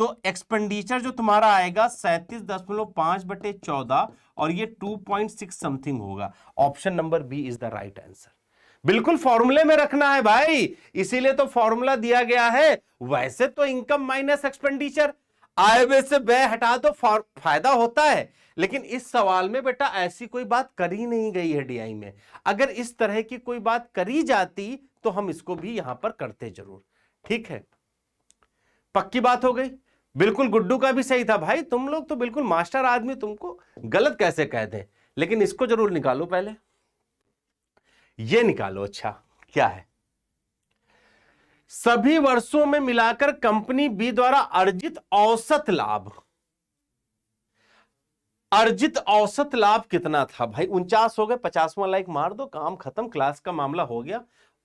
A: तो एक्सपेंडिचर जो तुम्हारा आएगा सैंतीस दशमलव पांच बटे चौदह और ये टू पॉइंट सिक्स समथिंग होगा option number B is the right answer बिल्कुल फॉर्मूले में रखना है भाई इसीलिए तो फॉर्मूला दिया गया है वैसे तो इनकम माइनस एक्सपेंडिचर आय व्यय से व्यय हटा दो तो फायदा होता है लेकिन इस सवाल में बेटा ऐसी कोई बात करी नहीं गई है डीआई में अगर इस तरह की कोई बात करी जाती तो हम इसको भी यहां पर करते जरूर ठीक है पक्की बात हो गई बिल्कुल गुड्डू का भी सही था भाई तुम लोग तो बिल्कुल मास्टर आदमी तुमको गलत कैसे कह दें लेकिन इसको जरूर निकालो पहले ये निकालो अच्छा क्या है सभी वर्षों में मिलाकर कंपनी बी द्वारा अर्जित औसत लाभ अर्जित औसत लाभ कितना था भाई उनचास हो गए पचासवा लाइक मार दो काम खत्म क्लास का मामला हो गया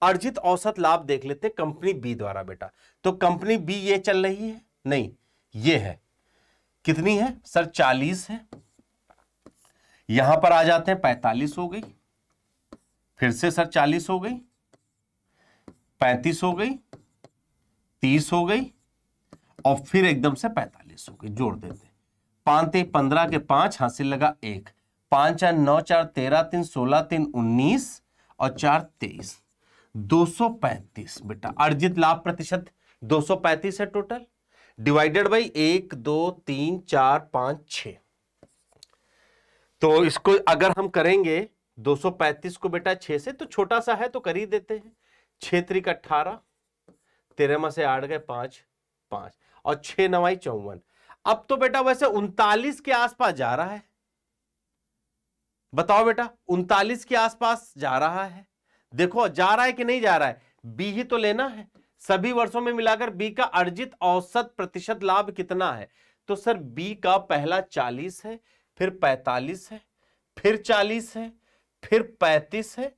A: अर्जित औसत लाभ देख लेते कंपनी बी द्वारा बेटा तो कंपनी बी ये चल रही है नहीं ये है कितनी है सर चालीस है यहां पर आ जाते हैं पैतालीस हो गई फिर से सर चालीस हो गई पैंतीस हो गई तीस हो गई और फिर एकदम से पैतालीस हो गई जोड़ देते पांच पंद्रह के पांच हासिल लगा एक पांच चार नौ चार तेरह तीन सोलह तीन उन्नीस और चार तेईस दो सौ पैंतीस बेटा अर्जित लाभ प्रतिशत दो सौ पैंतीस है टोटल डिवाइडेड बाई एक दो तीन चार पांच छ तो इसको अगर हम करेंगे 235 को बेटा 6 से तो छोटा सा है तो कर ही देते हैं छः त्रिक अट्ठारह तेरह में से आठ गए पांच पांच और छह नवाई चौवन अब तो बेटा वैसे उनतालीस के आसपास जा रहा है बताओ बेटा उनतालीस के आसपास जा रहा है देखो जा रहा है कि नहीं जा रहा है बी ही तो लेना है सभी वर्षों में मिलाकर बी का अर्जित औसत प्रतिशत लाभ कितना है तो सर बी का पहला चालीस है फिर पैतालीस है फिर चालीस है फिर पैतीस है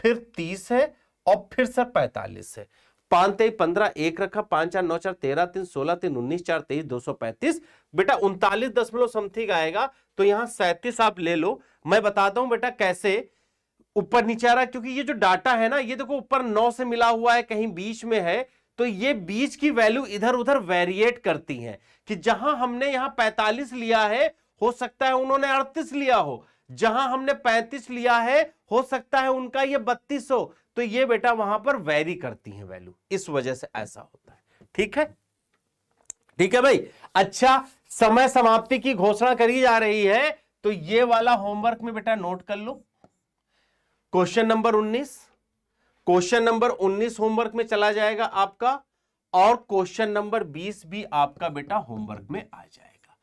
A: फिर तीस है और फिर सर पैतालीस है पांच तेई पंद्रह एक रखा पांच चार नौ चार तेरह तीन सोलह तीन उन्नीस चार तेईस दो सौ पैंतीस बेटा उनतालीस दशमलव समथिंग आएगा तो यहां सैतीस आप ले लो मैं बताता हूं बेटा कैसे ऊपर नीचे आ रहा है क्योंकि ये जो डाटा है ना ये देखो ऊपर नौ से मिला हुआ है कहीं बीच में है तो ये बीच की वैल्यू इधर उधर वेरिएट करती है कि जहां हमने यहां पैतालीस लिया है हो सकता है उन्होंने अड़तीस लिया हो जहां हमने पैंतीस लिया है हो सकता है उनका ये बत्तीस हो तो ये बेटा वहां पर वेरी करती है वैल्यू इस वजह से ऐसा होता है ठीक है ठीक है भाई अच्छा समय समाप्ति की घोषणा करी जा रही है तो ये वाला होमवर्क में बेटा नोट कर लो question number 19 question number 19 homework में चला जाएगा आपका और क्वेश्चन नंबर 20 भी आपका बेटा होमवर्क में आ जाएगा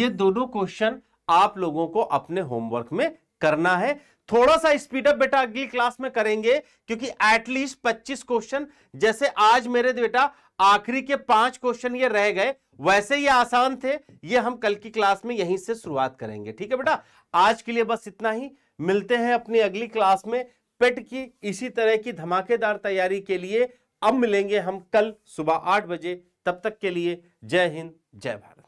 A: ये दोनों क्वेश्चन आप लोगों को अपने होमवर्क में करना है थोड़ा सा स्पीडअप बेटा अगली क्लास में करेंगे क्योंकि एटलीस्ट 25 क्वेश्चन जैसे आज मेरे बेटा आखिरी के पांच क्वेश्चन ये रह गए वैसे ये आसान थे ये हम कल की क्लास में यहीं से शुरुआत करेंगे ठीक है बेटा आज के लिए बस इतना ही मिलते हैं अपनी अगली क्लास में पेट की इसी तरह की धमाकेदार तैयारी के लिए अब मिलेंगे हम कल सुबह आठ बजे तब तक के लिए जय हिंद जय भारत